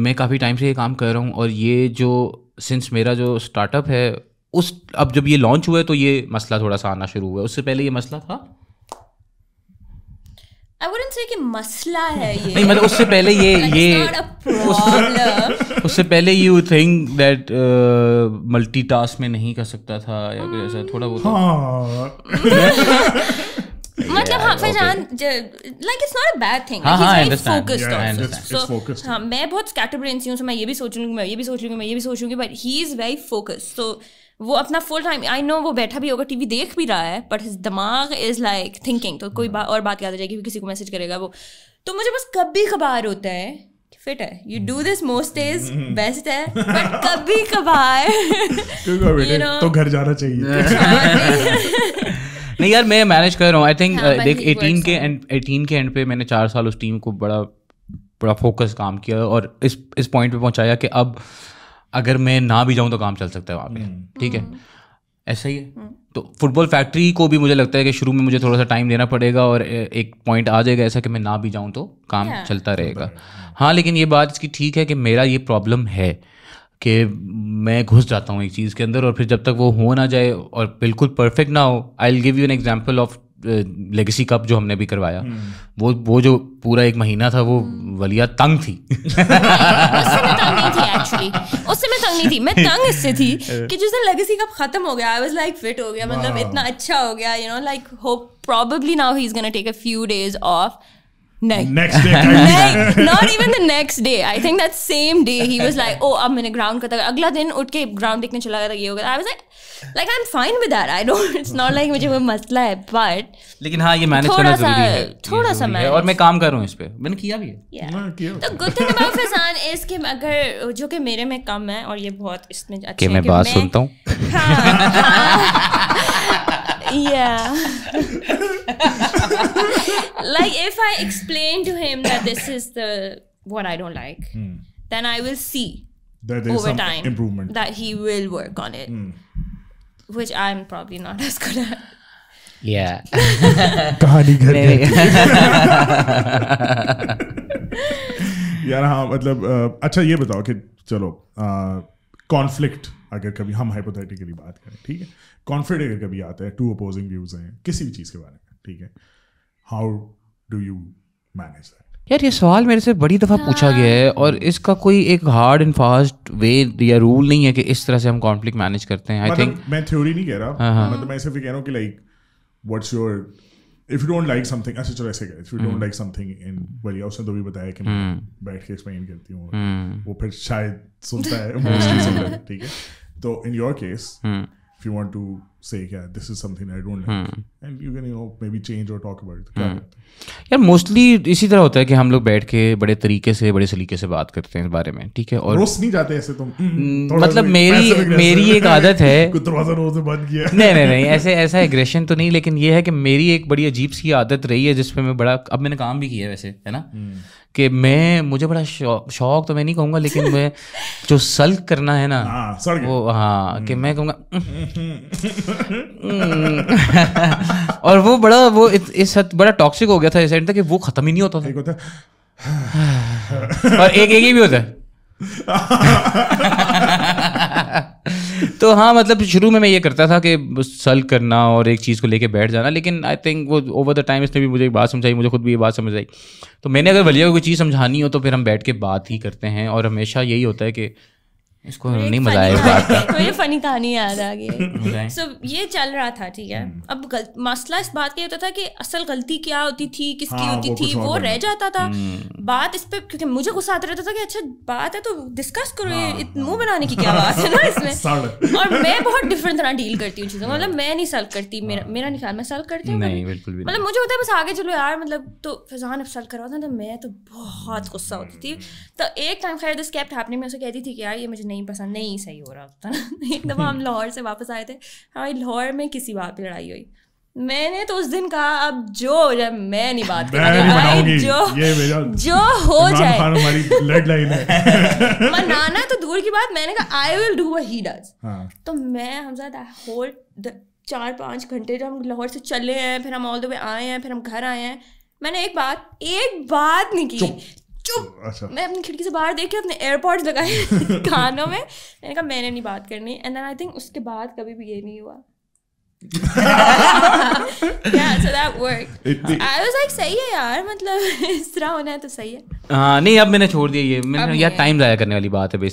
मैं काफ़ी टाइम से ये काम कर रहा हूँ और ये जो सिंस मेरा जो स्टार्टअप है उस अब जब ये लॉन्च हुआ है तो ये मसला थोड़ा सा आना शुरू हुआ है उससे पहले ये मसला था आई वुडन से कि मसला है ये नहीं मतलब उससे पहले ये ये उससे पहले यू थिंक दैट मल्टीटास्क में नहीं कर सकता था या कुछ ऐसा थोड़ा बहुत हाँ। (laughs) मतलब हाँ Faizan like it's not a bad thing focused focused हाँ मैं बहुत स्कैटर ब्रेन सी हूँ मैं ये भी सोच लूंगी मैं ये भी सोच लूंगी मैं ये भी सोच लूंगी but he is very focused so वो अपना फुल टाइम आई नो वो बैठा भी होगा टीवी देख भी रहा है बट हिज दिमाग इज लाइक थिंकिंग तो कोई बा, और बात याद आ जाएगी किसी को मैसेज करेगा वो तो मुझे बस कभी कभार होता है फिट है you do this most is best है बट कभी कभार (laughs) you know, तो घर जाना चाहिए (laughs) नहीं यार मैं मैनेज कर रहा हूँ आई थिंक हाँ, uh, देख 18 के एंड 18 के एंड पे मैंने चार साल उस टीम को बड़ा बड़ा फोकस काम किया और इस इस पॉइंट पे पहुंचाया कि अब अगर मैं ना भी जाऊँ तो काम चल सकता है वहाँ पे हम्म। ठीक है हम्म। ऐसा ही है हम्म। तो फुटबॉल फैक्ट्री को भी मुझे लगता है कि शुरू में मुझे थोड़ा सा टाइम देना पड़ेगा और एक पॉइंट आ जाएगा ऐसा कि मैं ना भी जाऊँ तो काम चलता रहेगा हाँ।, हाँ लेकिन ये बात इसकी ठीक है कि मेरा ये प्रॉब्लम है कि मैं घुस जाता हूँ एक चीज़ के अंदर और फिर जब तक वो हो ना जाए और बिल्कुल परफेक्ट ना हो I will give you an example of legacy cup जो हमने भी करवाया हम्म। वो वो जो पूरा एक महीना था वो हम्म। वलिया तंग थी (laughs) उस समय तंग नहीं थी मैं तंग इससे थी कि जिस दिन लेगेसी कप खत्म हो गया आई वाज लाइक फिट हो गया मतलब इतना अच्छा हो गया you know like hope probably now he is gonna take a few days off नहीं नेक्स्ट डे नहीं not even the next day I think that same day he was like oh अब मैंने ग्राउंड का तक अगला दिन उठ के ग्राउंड देखने चला गया था ये हो गया I was like like I am fine with that I don't it's not like मुझे कोई मसला है बट लेकिन हां ये मैनेज करना जरूरी है थोड़ा सा मैनेज और मैं काम कर रहा हूं इस पे मैंने किया भी है the good thing about Faizan is कि अगर जो कि मेरे में कम है और ये बहुत इसमें अच्छा है कि मैं बात सुनता हूं हाँ, हाँ। (laughs) (laughs) yeah. (laughs) like if I explain to him that this is the what I don't like, mm. then I will see that over time improvement that he will work on it, mm. which I'm probably not (laughs) as good at. Yeah. कहानी घर यार हाँ मतलब अच्छा ये बताओ कि चलो कॉन्फ्लिक्ट uh, अगर कभी हम हाइपोथेटिकली बात करें ठीक है कॉन्फ्लिक्ट अगर कभी आता है टू अपोजिंग व्यूज हैं किसी भी चीज़ के बारे में ठीक है how do you manage that यार ये सवाल मेरे से बड़ी दफ़ा पूछा गया है और हाँ। इसका कोई एक हार्ड एंड फास्ट वे या रूल नहीं है कि इस तरह से हम कॉन्फ्लिक्ट मैनेज करते हैं आई थिंक मतलब मैं थ्योरी नहीं कह रहा हाँ।, हाँ। मतलब मैं सिर्फ कह रहा हूँ कि like what's your if you don't like something अच्छा चलो ऐसे if you don't like something in वाली उसने तो भी बताया कि मैं हम्म। बैठ के एक्सप्लेन करती हूँ हम्म। वो फिर शायद सुनता है (laughs) ठीक है तो in your case if you you to say say, yeah, this is something I don't like, you hmm. and you can you know maybe change or talk about hmm. यार मोस्टली इसी तरह होता है कि हम लोग बैठ के बड़े तरीके से बड़े सलीके से बात करते हैं इस बारे में ठीक है और रोस नहीं जाते ऐसे तुम hmm, मतलब मेरी मेरी एक (laughs) आदत है दरवाजा रोज बंद किया नहीं नहीं नहीं ऐसे ऐसा एग्रेशन तो नहीं लेकिन ये है कि मेरी एक बड़ी अजीब सी आदत रही है जिसपे मैं बड़ा अब मैंने काम भी किया है वैसे है ना कि मैं मुझे बड़ा शौक शौक तो मैं नहीं कहूँगा लेकिन मैं जो सल्क करना है ना आ, हाँ, वो हाँ कि हम्म। मैं कहूँगा हम्म। और वो बड़ा वो इस हद बड़ा टॉक्सिक हो गया था इस एंड तक कि वो ख़त्म ही नहीं होता था, एक होता और एक एक ही भी होता है (laughs) (laughs) तो हाँ मतलब शुरू में मैं ये करता था कि सल करना और एक चीज़ को लेके बैठ जाना लेकिन आई थिंक वो ओवर द टाइम इसने भी मुझे एक बात समझाई मुझे खुद भी ये बात समझ आई तो मैंने अगर वलिया को कोई चीज़ समझानी हो तो फिर हम बैठ के बात ही करते हैं और हमेशा यही होता है कि इसको नहीं मजा आया (laughs) ये फनी कहानी याद आ गई सो (laughs) ये चल रहा था ठीक है हम्म। अब गल, मसला इस बात का होता था कि असल गलती क्या होती थी किसकी हाँ, होती थी वो रह जाता था हम्म। बात इस पे क्योंकि मुझे गुस्सा आता रहता था कि अच्छा बात है तो डिस्कस करो ये हाँ, मुंह हाँ। बनाने की क्या बात है ना (laughs) इसमें और मैं बहुत डिफरेंट तरह डील करती हूँ चीज़ों मतलब हाँ। मैं नहीं सल्व करती मेरा मेरा नहीं ख्याल मैं सल्व करती हूँ मतलब मुझे होता है बस आगे चलो यार मतलब तो फैजान अब सल्व करवा था तो मैं तो बहुत गुस्सा होती थी हम्म। तो एक टाइम खैर दिस कैप्ट हैपनिंग में उसे कहती थी कि यार ये मुझे नहीं पसंद नहीं सही हो रहा था (laughs) एक दफ़ा हम लाहौर से वापस आए थे हमारी लाहौर में किसी बात पर लड़ाई हुई मैंने तो उस दिन कहा अब जो हो जाए मैं नहीं बात करूंगी जो जो हो जाए (laughs) मनाना तो दूर की बात मैंने कहा I will do he does तो मैं हम साथ होल चार पाँच घंटे जो हम लाहौर से चले हैं फिर हम ऑल द वे आए हैं फिर हम घर आए हैं मैंने एक बात एक बात नहीं की चुप अच्छा मैं अपनी खिड़की से बाहर देख के अपने एयरपोर्ट्स लगाए (laughs) कानों में मैंने कहा मैंने नहीं बात करनी एंड आई थिंक उसके बाद कभी भी ये नहीं हुआ (laughs) मतलब तो हाँ करने वाली बात है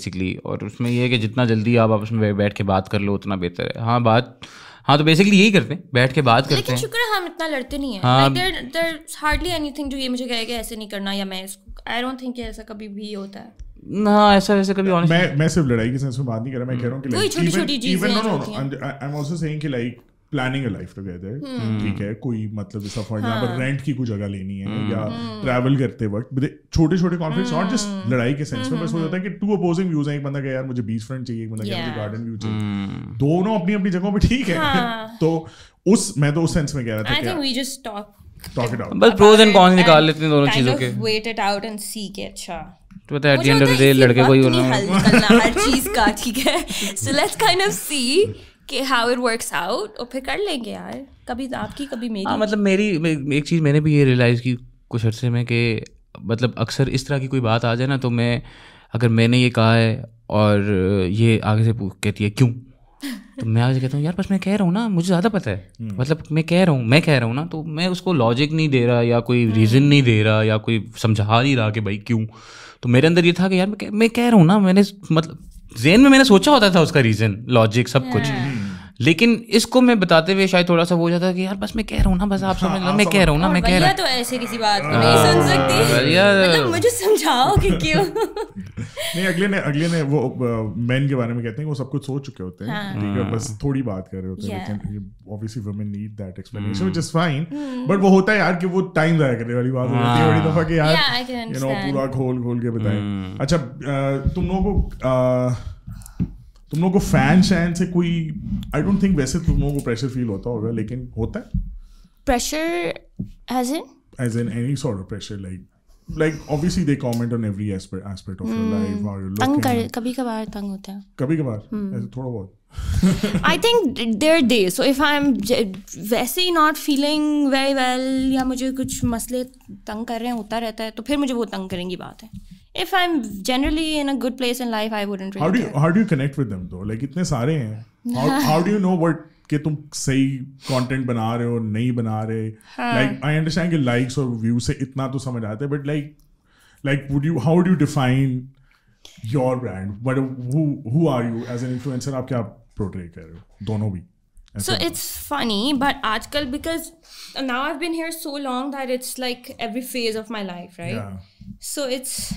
जितना जल्दी आप आपस में बैठ के बात कर लो उतना बेहतर है हाँ बात हाँ तो बेसिकली यही करते हैं बैठ के बात करते हैं शुक्र हम इतना लड़ते नहीं है हाँ। ऐसे नहीं करना या मैं इसको आई डोंट थिंक ऐसा कभी भी होता है ना ऐसा वैसे कभी ऑनेस्ट मैं मैं सिर्फ लड़ाई के सेंस में बात नहीं कर रहा मैं कह रहा हूं कि लाइक छोटी छोटी चीजें no no I am also saying कि like planning a life together ठीक है कोई मतलब जैसा फॉर एग्जांपल रेंट की कोई जगह लेनी है हम्म। या ट्रैवल हम्म। करते वक्त छोटे छोटे कॉन्फ्लिक्ट्स नॉट जस्ट लड़ाई के सेंस में बस हो हम्म, जाता है कि टू अपोजिंग व्यूज हैं एक बंदा कहे यार मुझे बीच फ्रंट चाहिए एक बंदा कहे मुझे गार्डन व्यू चाहिए दोनों अपनी अपनी जगहों पे ठीक है हाँ। (laughs) तो उस मैं तो उस सेंस में कह रहा था I think we just stop talk it out बस प्रोज एंड कॉन्स निकाल लेते हैं दोनों चीजों के weight it out and see के अच्छा तो पता है at the end of the day लड़के को ही होना है हर चीज का ठीक है so let's kind of see के हाउ इट वर्क्स आउट और फिर कर लेंगे यार कभी आपकी कभी मेरी हाँ मतलब मेरी एक चीज़ मैंने भी ये रियलाइज़ की कुछ अरसे में कि मतलब अक्सर इस तरह की कोई बात आ जाए ना तो मैं अगर मैंने ये कहा है और ये आगे से कहती है क्यों तो मैं आज कहता हूँ यार बस मैं कह रहा हूँ ना मुझे ज़्यादा पता है हम्म। मतलब मैं कह रहा हूँ मैं कह रहा हूँ ना तो मैं उसको लॉजिक नहीं दे रहा या कोई रीज़न हम्म। नहीं दे रहा या कोई समझा नहीं रहा कि भाई क्यों तो मेरे अंदर ये था कि यार मैं कह, रहा हूँ ना मैंने मतलब जेन में मैंने सोचा होता था उसका रीज़न लॉजिक सब कुछ हम्म। लेकिन इसको मैं बताते हुए शायद थोड़ा सा वो जाता कि यार बस मैं कह रहा हूँ ना बस आप हाँ, समझ लो मैं कह रहा हूँ ना मैं कह रहा तो ऐसे किसी बात को हाँ, नहीं सुन सकती मतलब मुझे समझाओ कि क्यों (laughs) नहीं अगले ने अगले ने वो मेन के बारे में कहते हैं वो सब कुछ सोच चुके होते हैं हाँ। ठीक है बस थोड़ी बात कर रहे होते हैं लेकिन obviously women need that explanation which is fine but वो होता है यार कि वो टाइम जाया करने वाली बात होती है बड़ी दफा कि यार यू नो पूरा खोल खोल के बताएं hmm. अच्छा तुम लोगों को तुम लोग को फैन शैन से कोई आई डोंट थिंक वैसे तुम लोगों को प्रेशर फील होता होगा लेकिन होता है pressure as in as in any sort of pressure like like obviously they comment on every aspect of your life और योर तंग कर कभी कभार तंग होता है कभी कभार hmm. ऐसे थोड़ा बहुत I think their day so if I am वैसे ही नॉट फीलिंग वेरी वेल या मुझे कुछ मसले तंग कर रहे हैं होता रहता है तो फिर मुझे वो तंग करेंगी बात है if I'm generally in a good place in life, I wouldn't really. How do you, how do you connect with them though? Like, itne sare hain. How, (laughs) how do you know what ke tum sahi content bana rahe ho, nahi bana rahe? Like, I understand ki likes or views se itna to but like, like, would you? How would you define your brand? What, who, who are you as an influencer? आप क्या portray कर रहे So it's funny, but आजकल because now I've been here so long that it's like every phase of my life, right? So it's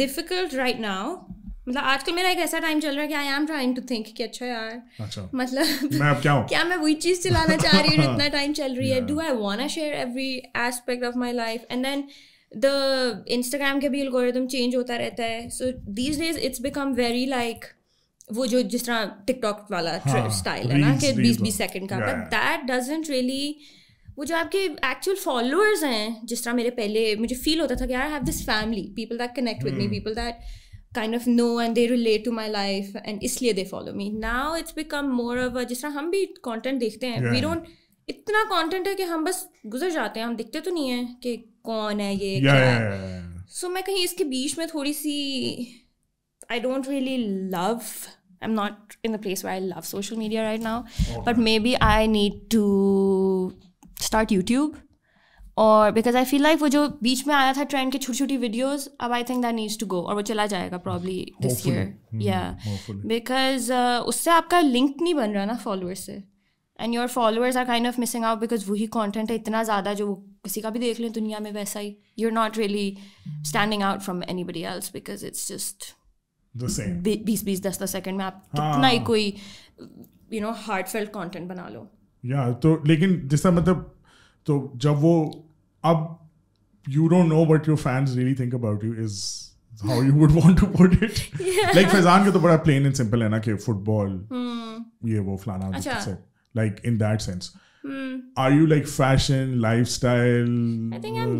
difficult right now मतलब आजकल मेरा एक ऐसा टाइम चल रहा है कि I am trying to think कि अच्छा यार अच्छा मतलब मैं अब क्या हूं? क्या मैं वही चीज़ चलाना चाह रही हूँ इतना टाइम चल रही है do I want a share every aspect of my life and then the Instagram के भी एल्गोरिदम चेंज होता रहता है so these days it's become very like वो जो जिस तरह टिकटॉक वाला स्टाइल हाँ, है ना कि बीस बीस सेकेंड का बट दैट डजेंट रियली वो जो आपके एक्चुअल फॉलोअर्स हैं जिस तरह मेरे पहले मुझे फील होता था कि I have this family people that connect with me people that kind of know and they relate to my life and इसलिए they follow me now it's become more of जिस तरह हम भी कॉन्टेंट देखते हैं वी डोंट इतना content है कि हम बस गुजर जाते हैं हम दिखते तो नहीं है कि कौन है ये क्या है सो मैं कहीं इसके बीच में थोड़ी सी I don't really love I am not in the place I love social media right now but maybe I need to start YouTube और बिकॉज आई फील लाइक वो जो बीच में आया था ट्रेंड के छोटी छोटी वीडियोज अब I think that needs to go और वो चला जाएगा प्रॉब्ली दिस ईयर या बिकॉज उससे आपका लिंक नहीं बन रहा ना फॉलोअर्स से and your followers are kind of missing out because वही कॉन्टेंट है इतना ज़्यादा जो किसी का भी देख लें दुनिया में वैसा ही you are not really standing out from anybody else because it's just बीस बीस दस दस सेकेंड में आप कितना ही हाँ। कोई you know heartfelt content बना लो या तो लेकिन जैसा मतलब तो जब वो अब you don't know but your fans really think about you is how you would want to put it like Faizan का तो बड़ा प्लेन एंड सिंपल है ना कि फुटबॉल hmm. ये वो फलाना like in that sense Hmm. Are you like fashion, lifestyle? I think I'm.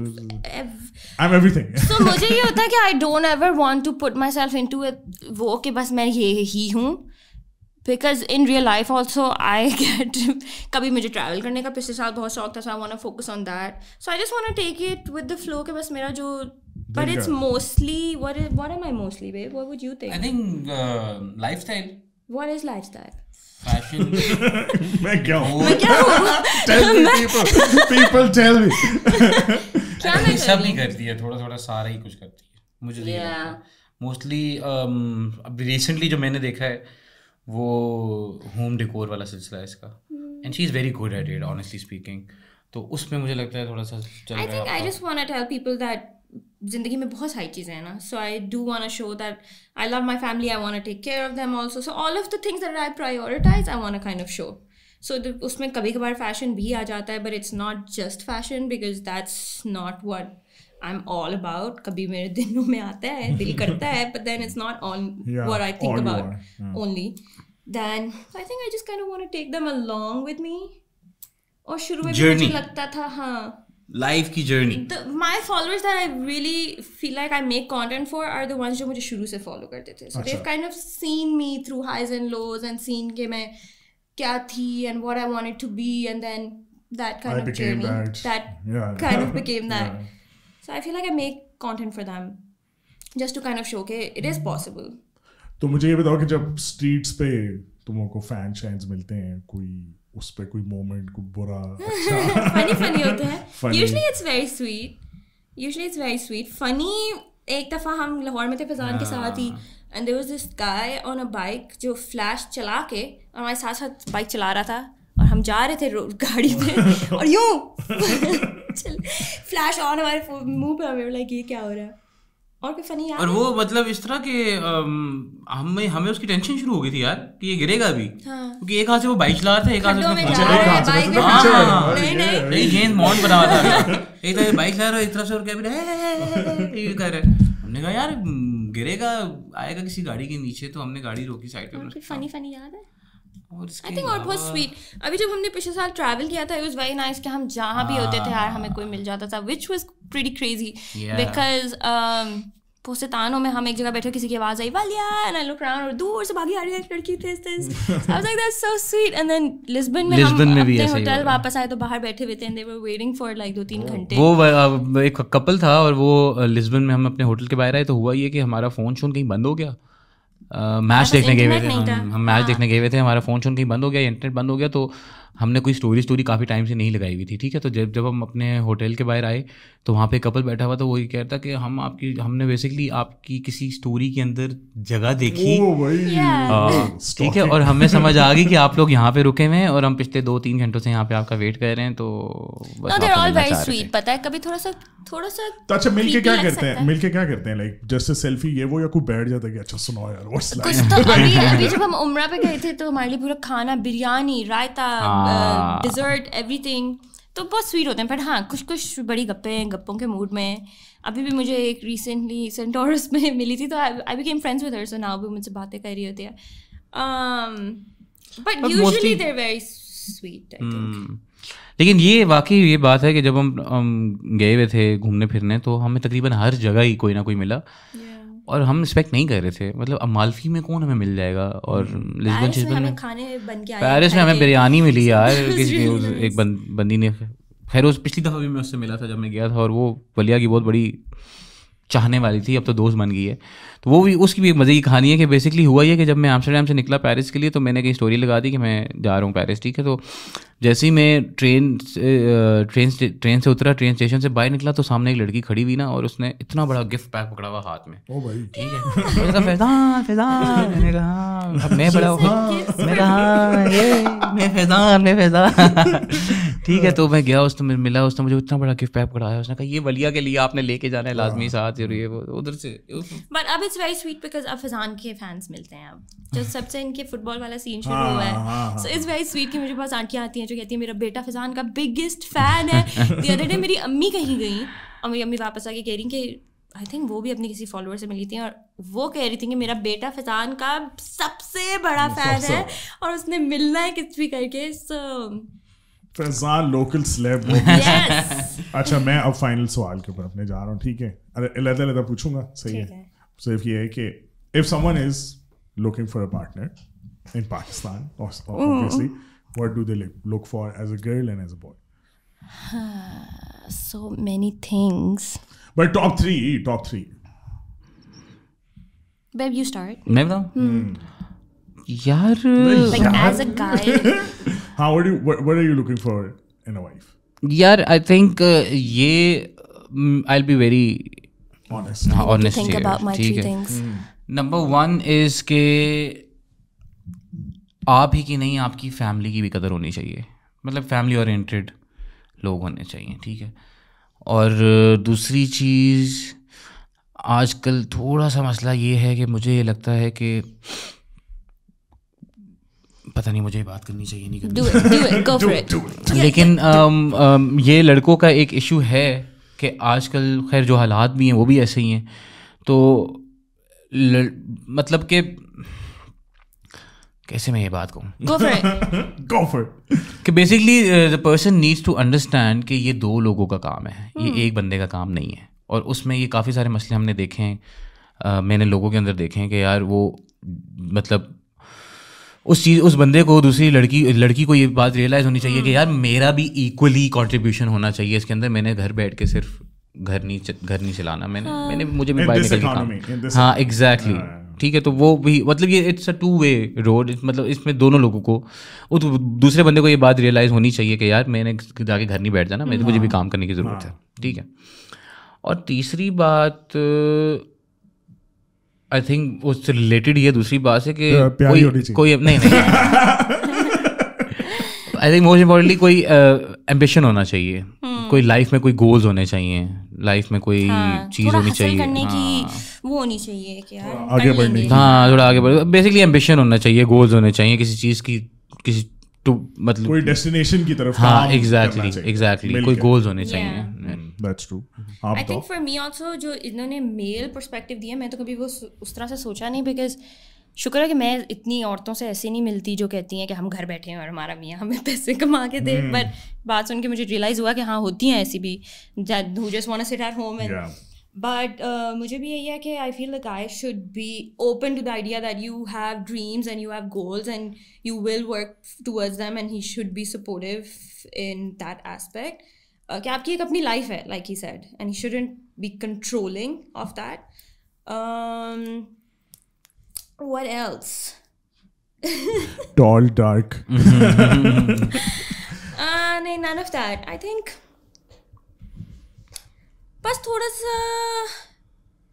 Ev- I'm everything. so मुझे ये होता है कि I don't ever want to put myself into it. वो कि बस मैं ये ही हूँ. Because in real life also I get कभी मुझे ट्रैवल करने का पिछले साल बहुत शौक था so I want focus on that so I just want take it with the flow के बस मेरा जो but it's mostly what is what am I mostly, babe? What would you think I think uh, lifestyle. What is (laughs) मैं क्या हूँ? (laughs) (laughs) क्या मैं सब नहीं करती है थोड़ा थोड़ा सारा ही कुछ करती है मुझे मोस्टली um, अभी रिसेंटली जो मैंने देखा है वो होम डेकोर वाला सिलसिला है इसका and she is very good at it honestly speaking तो उसमें मुझे लगता है थोड़ा सा चल I think I just want to tell people that जिंदगी में बहुत सारी चीज़ें हैं ना so I do want to show that I love my family I want to take care of them also so all of the things that I prioritise I want kind of show सो उसमें कभी कभार fashion भी आ जाता है but it's not just fashion because that's not what I am all about कभी मेरे दिनों में आता है दिल करता है but then it's not on what I think about only then I think I just kind of want to take them along with me और शुरू में मुझे लगता था हाँ लाइफ की journey my followers that I really feel like I make content for are the ones जो मुझे शुरू से फॉलो करते थे so they've kind of seen me through highs and lows and seen के मैं क्या थी and what I wanted to be and then that kind of journey that kind of became that So I feel I make content for them just to to of show के it is possible तो मुझे ये बताओ कि जब streets पे तुमको fan शैंस मिलते हैं कोई उस पे कोई मोमेंट कोई बुरा फनी फनी होता है usually it's very sweet usually it's very sweet funny एक दफ़ा हम लाहौर में थे फैजान के साथ ही and there was this guy on a bike जो फ्लैश चला के और हमारे साथ साथ बाइक चला रहा था हम जा रहे थे गाड़ी में और (laughs) यूं चल फ्लैश ऑन हमारे मुंह पे हमें लाइक ये क्या हो रहा है और कोई फनी यार और वो मतलब इस तरह के हमें हमें उसकी टेंशन शुरू हो गई थी यार कि ये गिरेगा भी हाँ। क्योंकि एक हाथ से वो बाइक चला रहा था एक हाथ से नहीं गेंद माउंट बना रहा था एक तरह बाइक चला रहा है एक तरह से और क्या भी ये कर रहा है हमने कहा यार गिरेगा आएगा किसी गाड़ी के नीचे तो हमने गाड़ी रोकी साइड पे फनी फनी याद है आई थिंक और बहुत स्वीट अभी जब हमने पिछले साल ट्रैवल किया था इट वाज वेरी नाइस कि हम जहाँ भी होते थे यार हमें हाँ। कोई मिल जाता था which was pretty crazy because पोस्तानों में हम एक जगह बैठे किसी की आवाज आई वालिया एंड आई लुक अराउंड और दूर से भागी आ रही है लड़की this this I like that's so sweet and then Lisbon में लिस्बन में भी ऐसे होटल वापस आए तो बाहर बैठे हुए थे and they were waiting for like दो तीन घंटे वो एक कपल था और वो लिस्बन uh, में हम अपने होटल के बाहर आए तो हुआ ये कि हमारा फोन शोन कहीं बंद हो गया मैच हाँ, देखने गए हुए थे हम मैच हाँ। देखने गए हुए थे हमारा फ़ोन शोन कहीं बंद हो गया इंटरनेट बंद हो गया तो हमने कोई स्टोरी स्टोरी काफ़ी टाइम से नहीं लगाई हुई थी ठीक है तो जब जब हम अपने होटल के बाहर आए तो वहाँ पे कपल बैठा हुआ था वो ये कह रहा था कि हम आपकी हमने बेसिकली आपकी किसी स्टोरी के अंदर जगह देखी ठीक है और हमें समझ आ गई कि आप लोग यहाँ पे रुके हुए हैं और हम पिछले दो तीन घंटों से यहाँ पे आपका वेट कर रहे हैं तो पता है कभी थोड़ा सा थोड़ा सा तो अच्छा मिलके क्या करते हैं मिलके क्या करते हैं लाइक जस्ट सेल्फी ये वो या कोई बैठ जाता है कि अच्छा सुनाओ यार व्हाट्स लाइक कुछ तो (laughs) अभी जब हम उमरा पे गए थे तो हमारे लिए पूरा खाना बिरयानी रायता हाँ। डिजर्ट एवरीथिंग हाँ। तो बहुत स्वीट होते हैं बट हाँ कुछ कुछ बड़ी गप्पे हैं गप्पों के मूड में अभी भी मुझे एक रिसेंटली सेंटोरस में (laughs) मिली थी तो I became friends with her so now भी मुझसे बातें कर रही होती है but usually they're very sweet लेकिन ये वाकई ये बात है कि जब हम, हम गए हुए थे घूमने फिरने तो हमें तकरीबन हर जगह ही कोई ना कोई मिला yeah. और हम एक्सपेक्ट नहीं कर रहे थे मतलब अमालफी में कौन हमें मिल जाएगा और लिस्बन हम्म। शिस्बन में पेरिस में हमें बिरयानी मिली (laughs) यार (laughs) एक बंदी ने खैर उस पिछली दफ़ा भी मैं उससे मिला था जब मैं गया था और वो वलिया की बहुत बड़ी चाहने वाली थी अब तो दोस्त बन गई है तो वो भी उसकी भी एक मज़े की कहानी है कि बेसिकली हुआ ये कि जब मैं एमस्टरडेम से निकला पेरिस के लिए तो मैंने कहीं स्टोरी लगा दी कि मैं जा रहा हूँ पेरिस ठीक है तो जैसे ही मैं ट्रेन से ट्रेन ट्रेन से उतरा ट्रेन स्टेशन से बाहर निकला तो सामने एक लड़की खड़ी हुई ना और उसने इतना बड़ा गिफ्ट पैक पकड़ा हुआ हाथ में ठीक है तो मैं गया उसने मिला उसने मुझे इतना बड़ा गिफ्ट पैक पकड़ाया उसने कहा ये वलिया के लिए आपने लेके जाना है लाजमी साथ ये वो उधर से बट अब इट्स वेरी स्वीट बिकॉज अब के फैंस मिलते हैं अब जो (laughs) सबसे इनके फुटबॉल वाला सीन शुरू हाँ, हुआ है सो इट्स वेरी स्वीट कि मुझे बहुत आती हैं जो कहती है मेरा बेटा फिजान का बिगेस्ट फैन है दी अदर डे मेरी अम्मी कहीं गई और मेरी अम्मी वापस आके कह रही कि आई थिंक वो भी अपने किसी फॉलोअर से मिली थी और वो कह रही थी कि मेरा बेटा फिजान का सबसे बड़ा फैन है और उसने मिलना है किस भी करके सो फैजान लोकल स्लेब अच्छा मैं अब फाइनल सवाल के ऊपर अपने जा रहा हूँ ठीक है अरे अलहदा अलहदा पूछूंगा सही है सिर्फ ये है कि if someone is looking for a partner in Pakistan obviously what do they look, for as a girl and as a boy (sighs) so many things but top three top three babe you start never hmm. Yar, like as a guy (laughs) how are you what, what, are you looking for in a wife yeah i think uh, yeah mm, i'll be very honest honest think here. about my two things hmm. number one is that. आप ही की नहीं आपकी family की भी कदर होनी चाहिए मतलब फैमिली ओरिएंटेड लोग होने चाहिए ठीक है और दूसरी चीज़ आजकल थोड़ा सा मसला ये है कि मुझे ये लगता है कि पता नहीं मुझे बात करनी चाहिए नहीं करनी लेकिन ये लड़कों का एक इशू है कि आजकल खैर जो हालात भी हैं वो भी ऐसे ही हैं तो ल, मतलब कि कैसे मैं ये बात कहूँ (laughs) कि basically the person needs to understand कि ये दो लोगों का काम है ये hmm. एक बंदे का काम नहीं है और उसमें ये काफ़ी सारे मसले हमने देखे हैं uh, मैंने लोगों के अंदर देखे हैं कि यार वो मतलब उस चीज़ उस बंदे को दूसरी लड़की लड़की को ये बात रियलाइज़ होनी चाहिए कि hmm. यार मेरा भी इक्वली कॉन्ट्रीब्यूशन होना चाहिए इसके अंदर मैंने घर बैठ के सिर्फ घर नहीं घर नहीं चलाना मैंने हाँ। मैंने मुझे भी बाहर निकल हाँ एग्जैक्टली हाँ। ठीक है तो वो भी मतलब ये it's a two way road मतलब इसमें दोनों लोगों को उस दूसरे बंदे को ये बात रियलाइज़ होनी चाहिए कि यार मैंने जाके घर नहीं बैठ जाना मैंने मुझे भी हाँ। काम करने की ज़रूरत है हाँ। ठीक है और तीसरी बात आई थिंक उससे रिलेटेड है दूसरी बात है कि कोई कोई नहीं नहीं (laughs) आई थिंक मोस्ट इम्पोर्टेंटली कोई एम्बिशन uh, होना चाहिए hmm. कोई लाइफ में कोई गोल्स होने चाहिए लाइफ में कोई हाँ, चीज होनी चाहिए करने हाँ. की वो होनी चाहिए क्या आगे बढ़ने की हाँ थोड़ा आगे बढ़ बेसिकली एम्बिशन होना चाहिए गोल्स होने चाहिए किसी चीज की किसी टू मतलब कोई डेस्टिनेशन की तरफ हाँ एग्जैक्टली एग्जैक्टली कोई गोल्स होने चाहिए that's true I think for me also जो इन्होंने मेल परस्पेक्टिव दिया मैं तो कभी वो उस तरह से सोचा नहीं बिकॉज़ शुक्र है कि मैं इतनी औरतों से ऐसी नहीं मिलती जो कहती हैं कि हम घर बैठे हैं और हमारा मियाँ हमें (laughs) पैसे कमा के दे बट हम्म। hmm. बात सुन के मुझे रियलाइज़ हुआ कि हाँ होती हैं ऐसी भी who just home and but मुझे भी यही है कि I feel like I should be open to the idea that you have dreams and you have goals and you will work towards them and he should be supportive in that aspect कि आपकी एक अपनी life है like he said and he shouldn't be controlling of that what else? Tall, dark. uh, (laughs) ah, no none of that. I think बस थोड़ा सा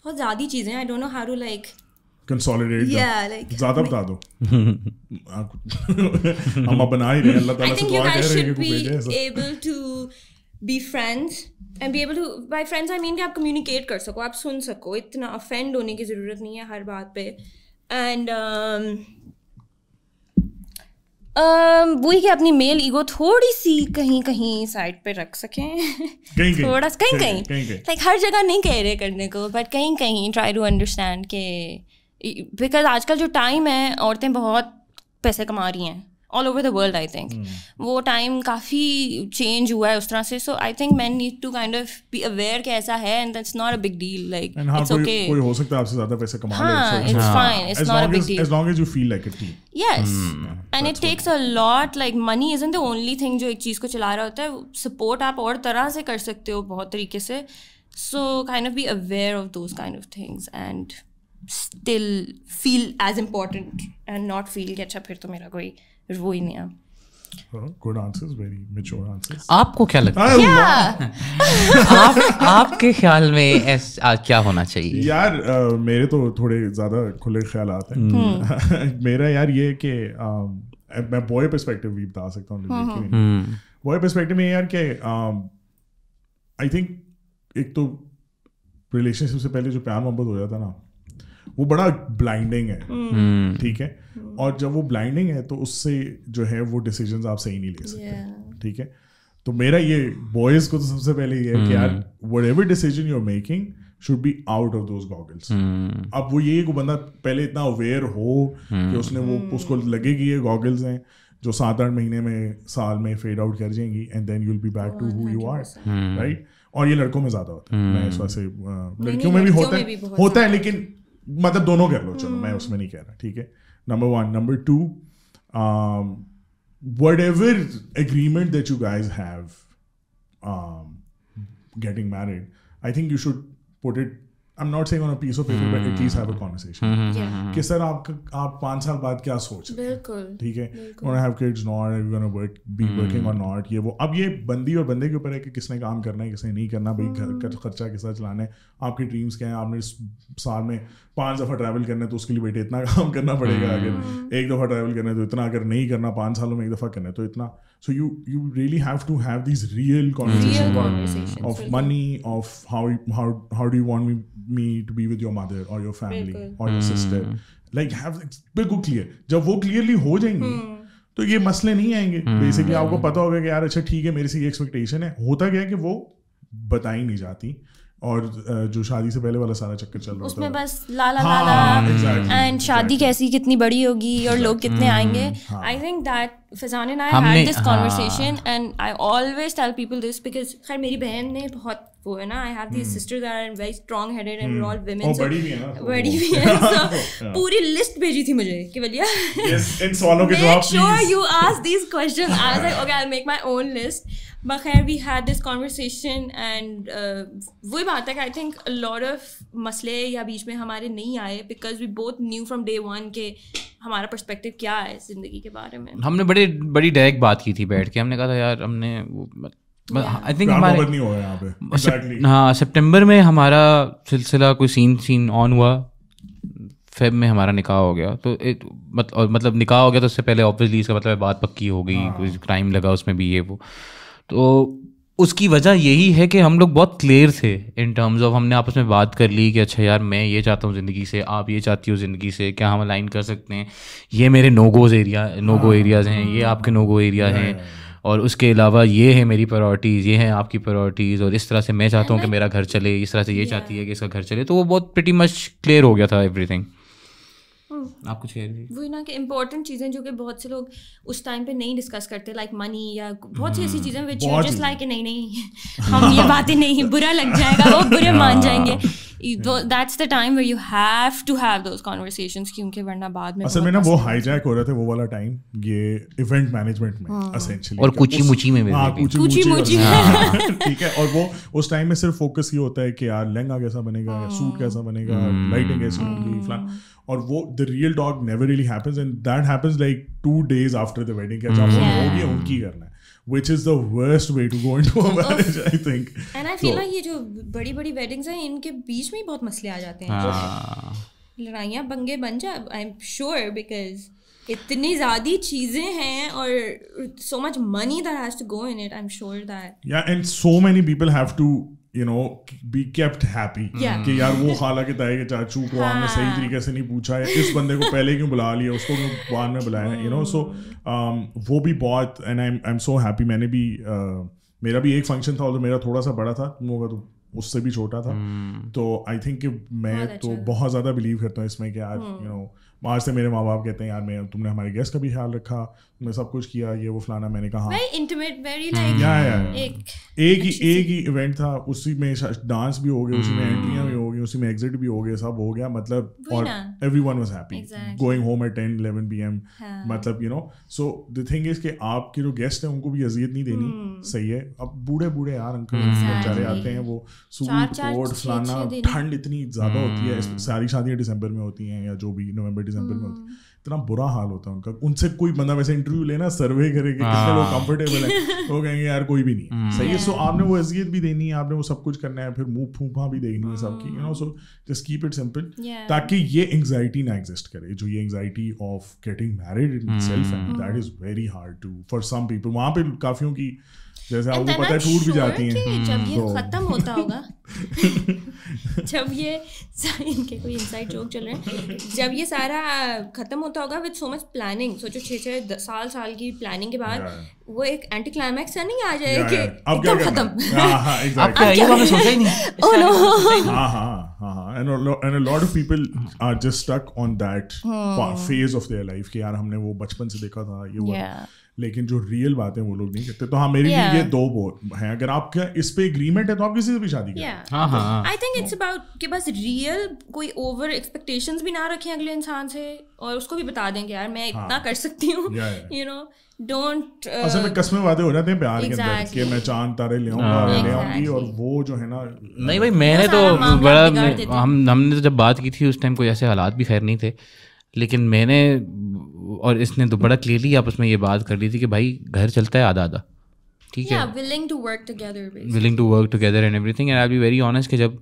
बहुत ज़्यादा चीज़ें I don't know how to like consolidate या लाइक ज्यादा बता दो (laughs) हम अब बना ही रहे अल्लाह ताला से दुआ कर रहे हैं कि भेजे able to be friends and be able to buy friends I mean कि आप कम्युनिकेट कर सको आप सुन सको इतना ऑफेंड होने की ज़रूरत नहीं है हर बात पे एंड um, um, वही कि अपनी मेल ईगो थोड़ी सी कहीं कहीं साइड पे रख सकें थोड़ा सा कहीं कहीं लाइक हर जगह नहीं कह रहे करने को बट कहीं कहीं ट्राई टू अंडरस्टैंड के बिकॉज आजकल जो टाइम है औरतें बहुत पैसे कमा रही हैं all over the world I think वो टाइम काफ़ी चेंज हुआ है उस तरह से so I think man need to kind of be aware कि ऐसा है and that's not a big deal like it's okay कोई हो सकता है आपसे ज्यादा पैसे कमा ले हां it's fine it's not a big deal as long as you feel like it yes and it takes a lot like money isn't the only thing जो एक चीज को चला रहा होता है सपोर्ट आप और तरह से कर सकते हो बहुत तरीके से so kind of be aware of those kind of things and still feel as important and not feel कि अच्छा फिर तो मेरा कोई फिर वो ही नहीं है good answers very mature answers आपको क्या लगता है yeah. (laughs) आप आपके ख्याल में ऐसा क्या होना चाहिए यार आ, मेरे तो थोड़े ज्यादा खुले ख्याल आते हैं हम्म। (laughs) मेरा यार ये कि मैं बॉय पर्सपेक्टिव भी बता सकता हूं हूँ बॉय पर्सपेक्टिव हम्म, हम्म। में यार कि आई थिंक एक तो रिलेशनशिप से पहले जो प्यार मोहब्बत हो जाता ना वो बड़ा ब्लाइंडिंग है ठीक है और जब वो ब्लाइंडिंग है तो उससे जो है वो डिसीजन आप सही नहीं ले सकते ठीक yeah. है तो मेरा ये बॉयज को तो सबसे पहले ये है कि यार whatever decision you are making should be out of those goggles अब वो ये बंदा पहले इतना अवेयर हो hmm. कि उसने वो hmm. उसको लगेगी ये गॉगल्स हैं जो सात आठ महीने में साल में फेड आउट कर जाएंगी and then you'll be back to who you are right और ये लड़कों में ज्यादा होता है मैं इस वजह hmm. से लड़कियों में भी होता है होता है लेकिन मतलब दोनों कर लो चलो मैं उसमें नहीं कह रहा ठीक है number one. Number two, um, whatever agreement that you guys have um, getting married, I think you should put it. I'm not saying on a piece of paper, mm but at least have a hmm. conversation. Hmm, hmm, yeah. कि sir आप आप पांच साल बाद क्या सोच रहे हैं ठीक है और have kids not are you gonna work be working और नॉट ये वो अब ये बंदी और बंदे के ऊपर है कि किसने काम करना है किसने नहीं करना भाई घर का खर्चा किसका चलाना है dreams ड्रीम्स क्या हैं आपने साल में पांच दफा ट्रैवल करना है तो उसके लिए बेटे इतना काम करना पड़ेगा अगर हम्म। एक दफा ट्रैवल करना है तो इतना अगर नहीं करना पांच सालों में एक दफा करना है तो इतना so you you really have to have this real conversation of money of how how do you want me to be with your mother और योर फैमिली और योर सिस्टर लाइक हैव बिल्कुल क्लियर हम्म। जब वो clearly हो जाएंगे हम्म। तो ये मसले नहीं आएंगे बेसिकली आपको पता होगा कि यार अच्छा ठीक है मेरे से ये एक्सपेक्टेशन है होता क्या है कि वो बताई नहीं जाती और जो शादी से पहले वाला सारा चक्कर चल रहा था उसमें बस लाला हाँ, लाला एंड exactly, शादी कैसी कितनी बड़ी होगी और लोग कितने हम्म, आएंगे आई थिंक दैट फजान and I had this conversation and I always tell people this because खैर मेरी बहन ने बहुत वो है ना I have this sisters are very strong headed and all women so बड़ी भी है ना तो बड़ी भी (laughs) है सो (laughs) पूरी लिस्ट भेजी थी मुझे कि भैया इन सवालों के जवाब sure you ask these questions I was like okay I make my own list बखैर we had this conversation and वही बात है कि आई थिंक लॉट ऑफ मसले या बीच में हमारे नहीं आए because we both knew from day one के हमारा पर्सपेक्टिव क्या है जिंदगी के बारे में हमने बड़ी बड़ी डायरेक्ट बात की थी बैठ के हमने कहा था यार हमने आई थिंक हमारे हाँ सितंबर में हमारा सिलसिला कोई सीन सीन ऑन हुआ फेब में हमारा निकाह हो गया तो एक मत, मतलब निकाह हो गया तो उससे पहले ऑब्वियसली इसका मतलब बात पक्की हो गई हाँ। कुछ टाइम लगा उसमें भी ये वो तो उसकी वजह यही है कि हम लोग बहुत क्लियर थे इन टर्म्स ऑफ हमने आपस में बात कर ली कि अच्छा यार मैं ये चाहता हूँ ज़िंदगी से आप ये चाहती हो ज़िंदगी से क्या हम अलाइन कर सकते हैं ये मेरे no goes area no go areas हैं ये आपके नो गो एरिया हैं और उसके अलावा ये है मेरी प्रायोरिटीज़ ये हैं आपकी प्रायोरिटीज़ और इस तरह से मैं चाहता हूँ कि मेरा घर चले इस तरह से ये चाहती है कि इसका घर चले तो वो बहुत प्रटी मच क्लियर हो गया था एवरीथिंग हम्म। आप कुछ कह रही वही ना कि इम्पोर्टेंट चीज़ें जो कि बहुत से लोग उस टाइम पे नहीं डिस्कस करते लाइक like मनी या बहुत सी ऐसी चीज़ें विच यू जस्ट लाइक नहीं नहीं (laughs) हम ये बातें नहीं बुरा लग जाएगा वो बुरे हाँ। मान जाएंगे that's the time where you have to have those conversations क्योंकि वरना बाद में असल में ना वो हाईजैक हो रहे थे वो वाला टाइम ये इवेंट मैनेजमेंट में एसेंशियली हाँ। और मुची में हाँ, मुची (laughs) ठीक है और वो उस टाइम में सिर्फ फोकस ये होता है कि यार लहंगा कैसा बनेगा सूट कैसा बनेगा लाइटिंग हम्म। कैसी होगी और वो the real dog never really happens and that happens like two days after the wedding क्या चाहो वो भी उनकी करना है which is the worst way to go into a marriage I think and I feel so, like ये जो बड़ी बड़ी weddings हैं इनके बीच में ही बहुत मसले आ जाते हैं हाँ। लड़ाइयाँ बंगे बन जा आई एम श्योर बिकॉज इतनी ज्यादा चीजें हैं और so much money that has to go in it I am sure that या and so many people have to you know be kept happy कि यार वो हालांकि ताए के चाचू को हाँ. हमने सही तरीके से नहीं पूछा है इस बंदे को पहले क्यों बुला लिया उसको क्यों बाद में बुलाया यू नो सो वो भी बहुत and I am so happy मैंने भी uh, मेरा भी एक फंक्शन था और मेरा थोड़ा सा बड़ा था तुम होगा तो उससे भी छोटा था हम्म। तो आई थिंक कि मैं तो अच्छा। बहुत ज़्यादा बिलीव करता हूँ इसमें कि यार यू नो आज से मेरे माँ बाप कहते हैं यार मैं तुमने हमारे गेस्ट का भी ख्याल रखा तुमने सब कुछ किया ये वो फलाना मैंने कहा हाँ। हम्म। एक, एक ही एक ही इवेंट था उसी में डांस भी हो गया उसी में एंट्रियाँ हम्म। भी हो यूनिवर्सिटी में एग्जिट भी हो गया सब हो गया मतलब और everyone was happy going home at ten eleven P M मतलब you know so the thing is कि आपके जो गेस्ट हैं उनको भी अजियत नहीं देनी hmm. सही है अब बूढ़े बूढ़े यार अंकल बेचारे आते हैं वो सूट कोट फलाना ठंड इतनी ज़्यादा होती है hmm. सारी शादियाँ दिसंबर में होती हैं या जो भी नवंबर दिसंबर में होती है hmm. इतना बुरा हाल होता है उनका उनसे कोई बंदा वैसे इंटरव्यू लेना सर्वे करेगा कितने लोग कंफर्टेबल हाँ। है वो कहेंगे यार कोई भी नहीं हम्म। सही है सो आपने वो अजियत भी देनी है आपने वो सब कुछ करना है फिर मुंह फूफा भी देखनी है सबकी you know so just keep it simple ताकि ये एंगजाइटी ना एग्जिस्ट करे जो ये anxiety of getting married in self and that is very hard to for some people वहां पे काफियों की जैसे आपको पता है टूट भी जाती है जब ये तो खत्म होता होगा (laughs) (laughs) जब ये इनके कोई इनसाइड जोक चल रहे हैं जब ये सारा खत्म होता होगा विद सो मच प्लानिंग सोचो छः छः साल साल की प्लानिंग के बाद वो एक एंटी क्लाइमैक्स है नहीं आ जाए कि एकदम खत्म हाँ, हाँ, (laughs) अब क्या just stuck on that phase of their life कि यार हमने वो बचपन से देखा था ये लेकिन जो रियल बात है वो लोग नहीं करते तो हाँ मेरे yeah. लिए ये दो बोर हैं अगर आपका इस पे एग्रीमेंट है तो आप किसी से भी शादी yeah. I think it's about कि बस रियल कोई ओवर एक्सपेक्टेशंस भी ना रखें अगले इंसान से और उसको भी बता दें कि यार मैं इतना हाँ। कर सकती हूँ यू नो डोंट असल में कसमें वादे हो जाते हैं प्यार exactly. के अंदर कि मैं चांद तारे ले exactly. हाँ। आऊंगी और वो जो है ना नहीं भाई मैंने तो बड़ा हम हमने तो जब बात की थी उस टाइम कोई ऐसे हालात भी खैर नहीं थे लेकिन मैंने और इसने तो बड़ा क्लियरली आप उसमें ये बात कर ली थी कि भाई घर चलता है आधा आधा ठीक है willing to work together willing to work together and everything and I be very honest कि जब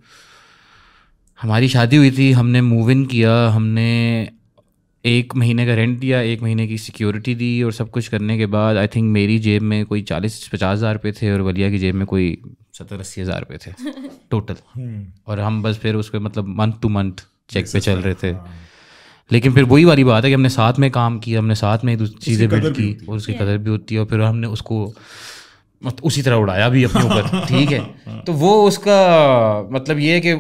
हमारी शादी हुई थी हमने मूव इन किया हमने एक महीने का रेंट दिया एक महीने की सिक्योरिटी दी और सब कुछ करने के बाद आई थिंक मेरी जेब में कोई चालीस पचास हज़ार रुपये थे और वलिया की जेब में कोई सत्तर अस्सी हज़ार रुपये थे टोटल (laughs) हम्म। और हम बस फिर उसके मतलब मंथ टू मंथ चेक पे चल रहे थे हाँ। लेकिन फिर वही वाली बात है कि हमने साथ में काम किया हमने साथ में चीज़ें बिल्ड की और उसकी कदर भी होती है और फिर हमने उसको उसी तरह उड़ाया भी अपने ऊपर (laughs) ठीक है तो वो उसका मतलब ये है कि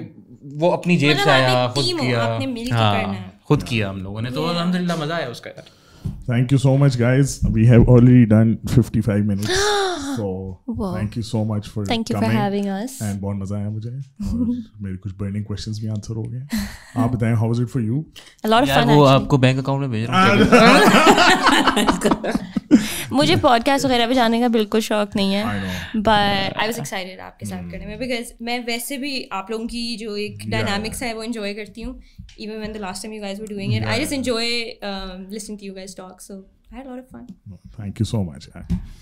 वो अपनी जेब मतलब से आया खुद किया हाँ खुद किया हम लोगों ने तो अलहमदिल्ला मज़ा आया उसका यार Thank you so much, guys. We have already done 55 minutes. so wow. thank you so much for thank you for having us. And बहुत मजा आया मुझे और मेरे कुछ burning questions भी answer हो गए. आप बताएं how was it for you? A lot of fun. वो आपको बैंक अकाउंट में भेज रहा हूँ. मुझे पॉडकास्ट वगैरह पे जाने का बिल्कुल शौक नहीं है बट आई वॉज एक्साइटेड आपके साथ hmm. करने में बिकॉज मैं वैसे भी आप लोगों की जो एक डायनामिक्स है वो एंजॉय करती हूँ even when the last time you guys were doing it I just enjoy listening to you guys talk so I lot of fun thank you so much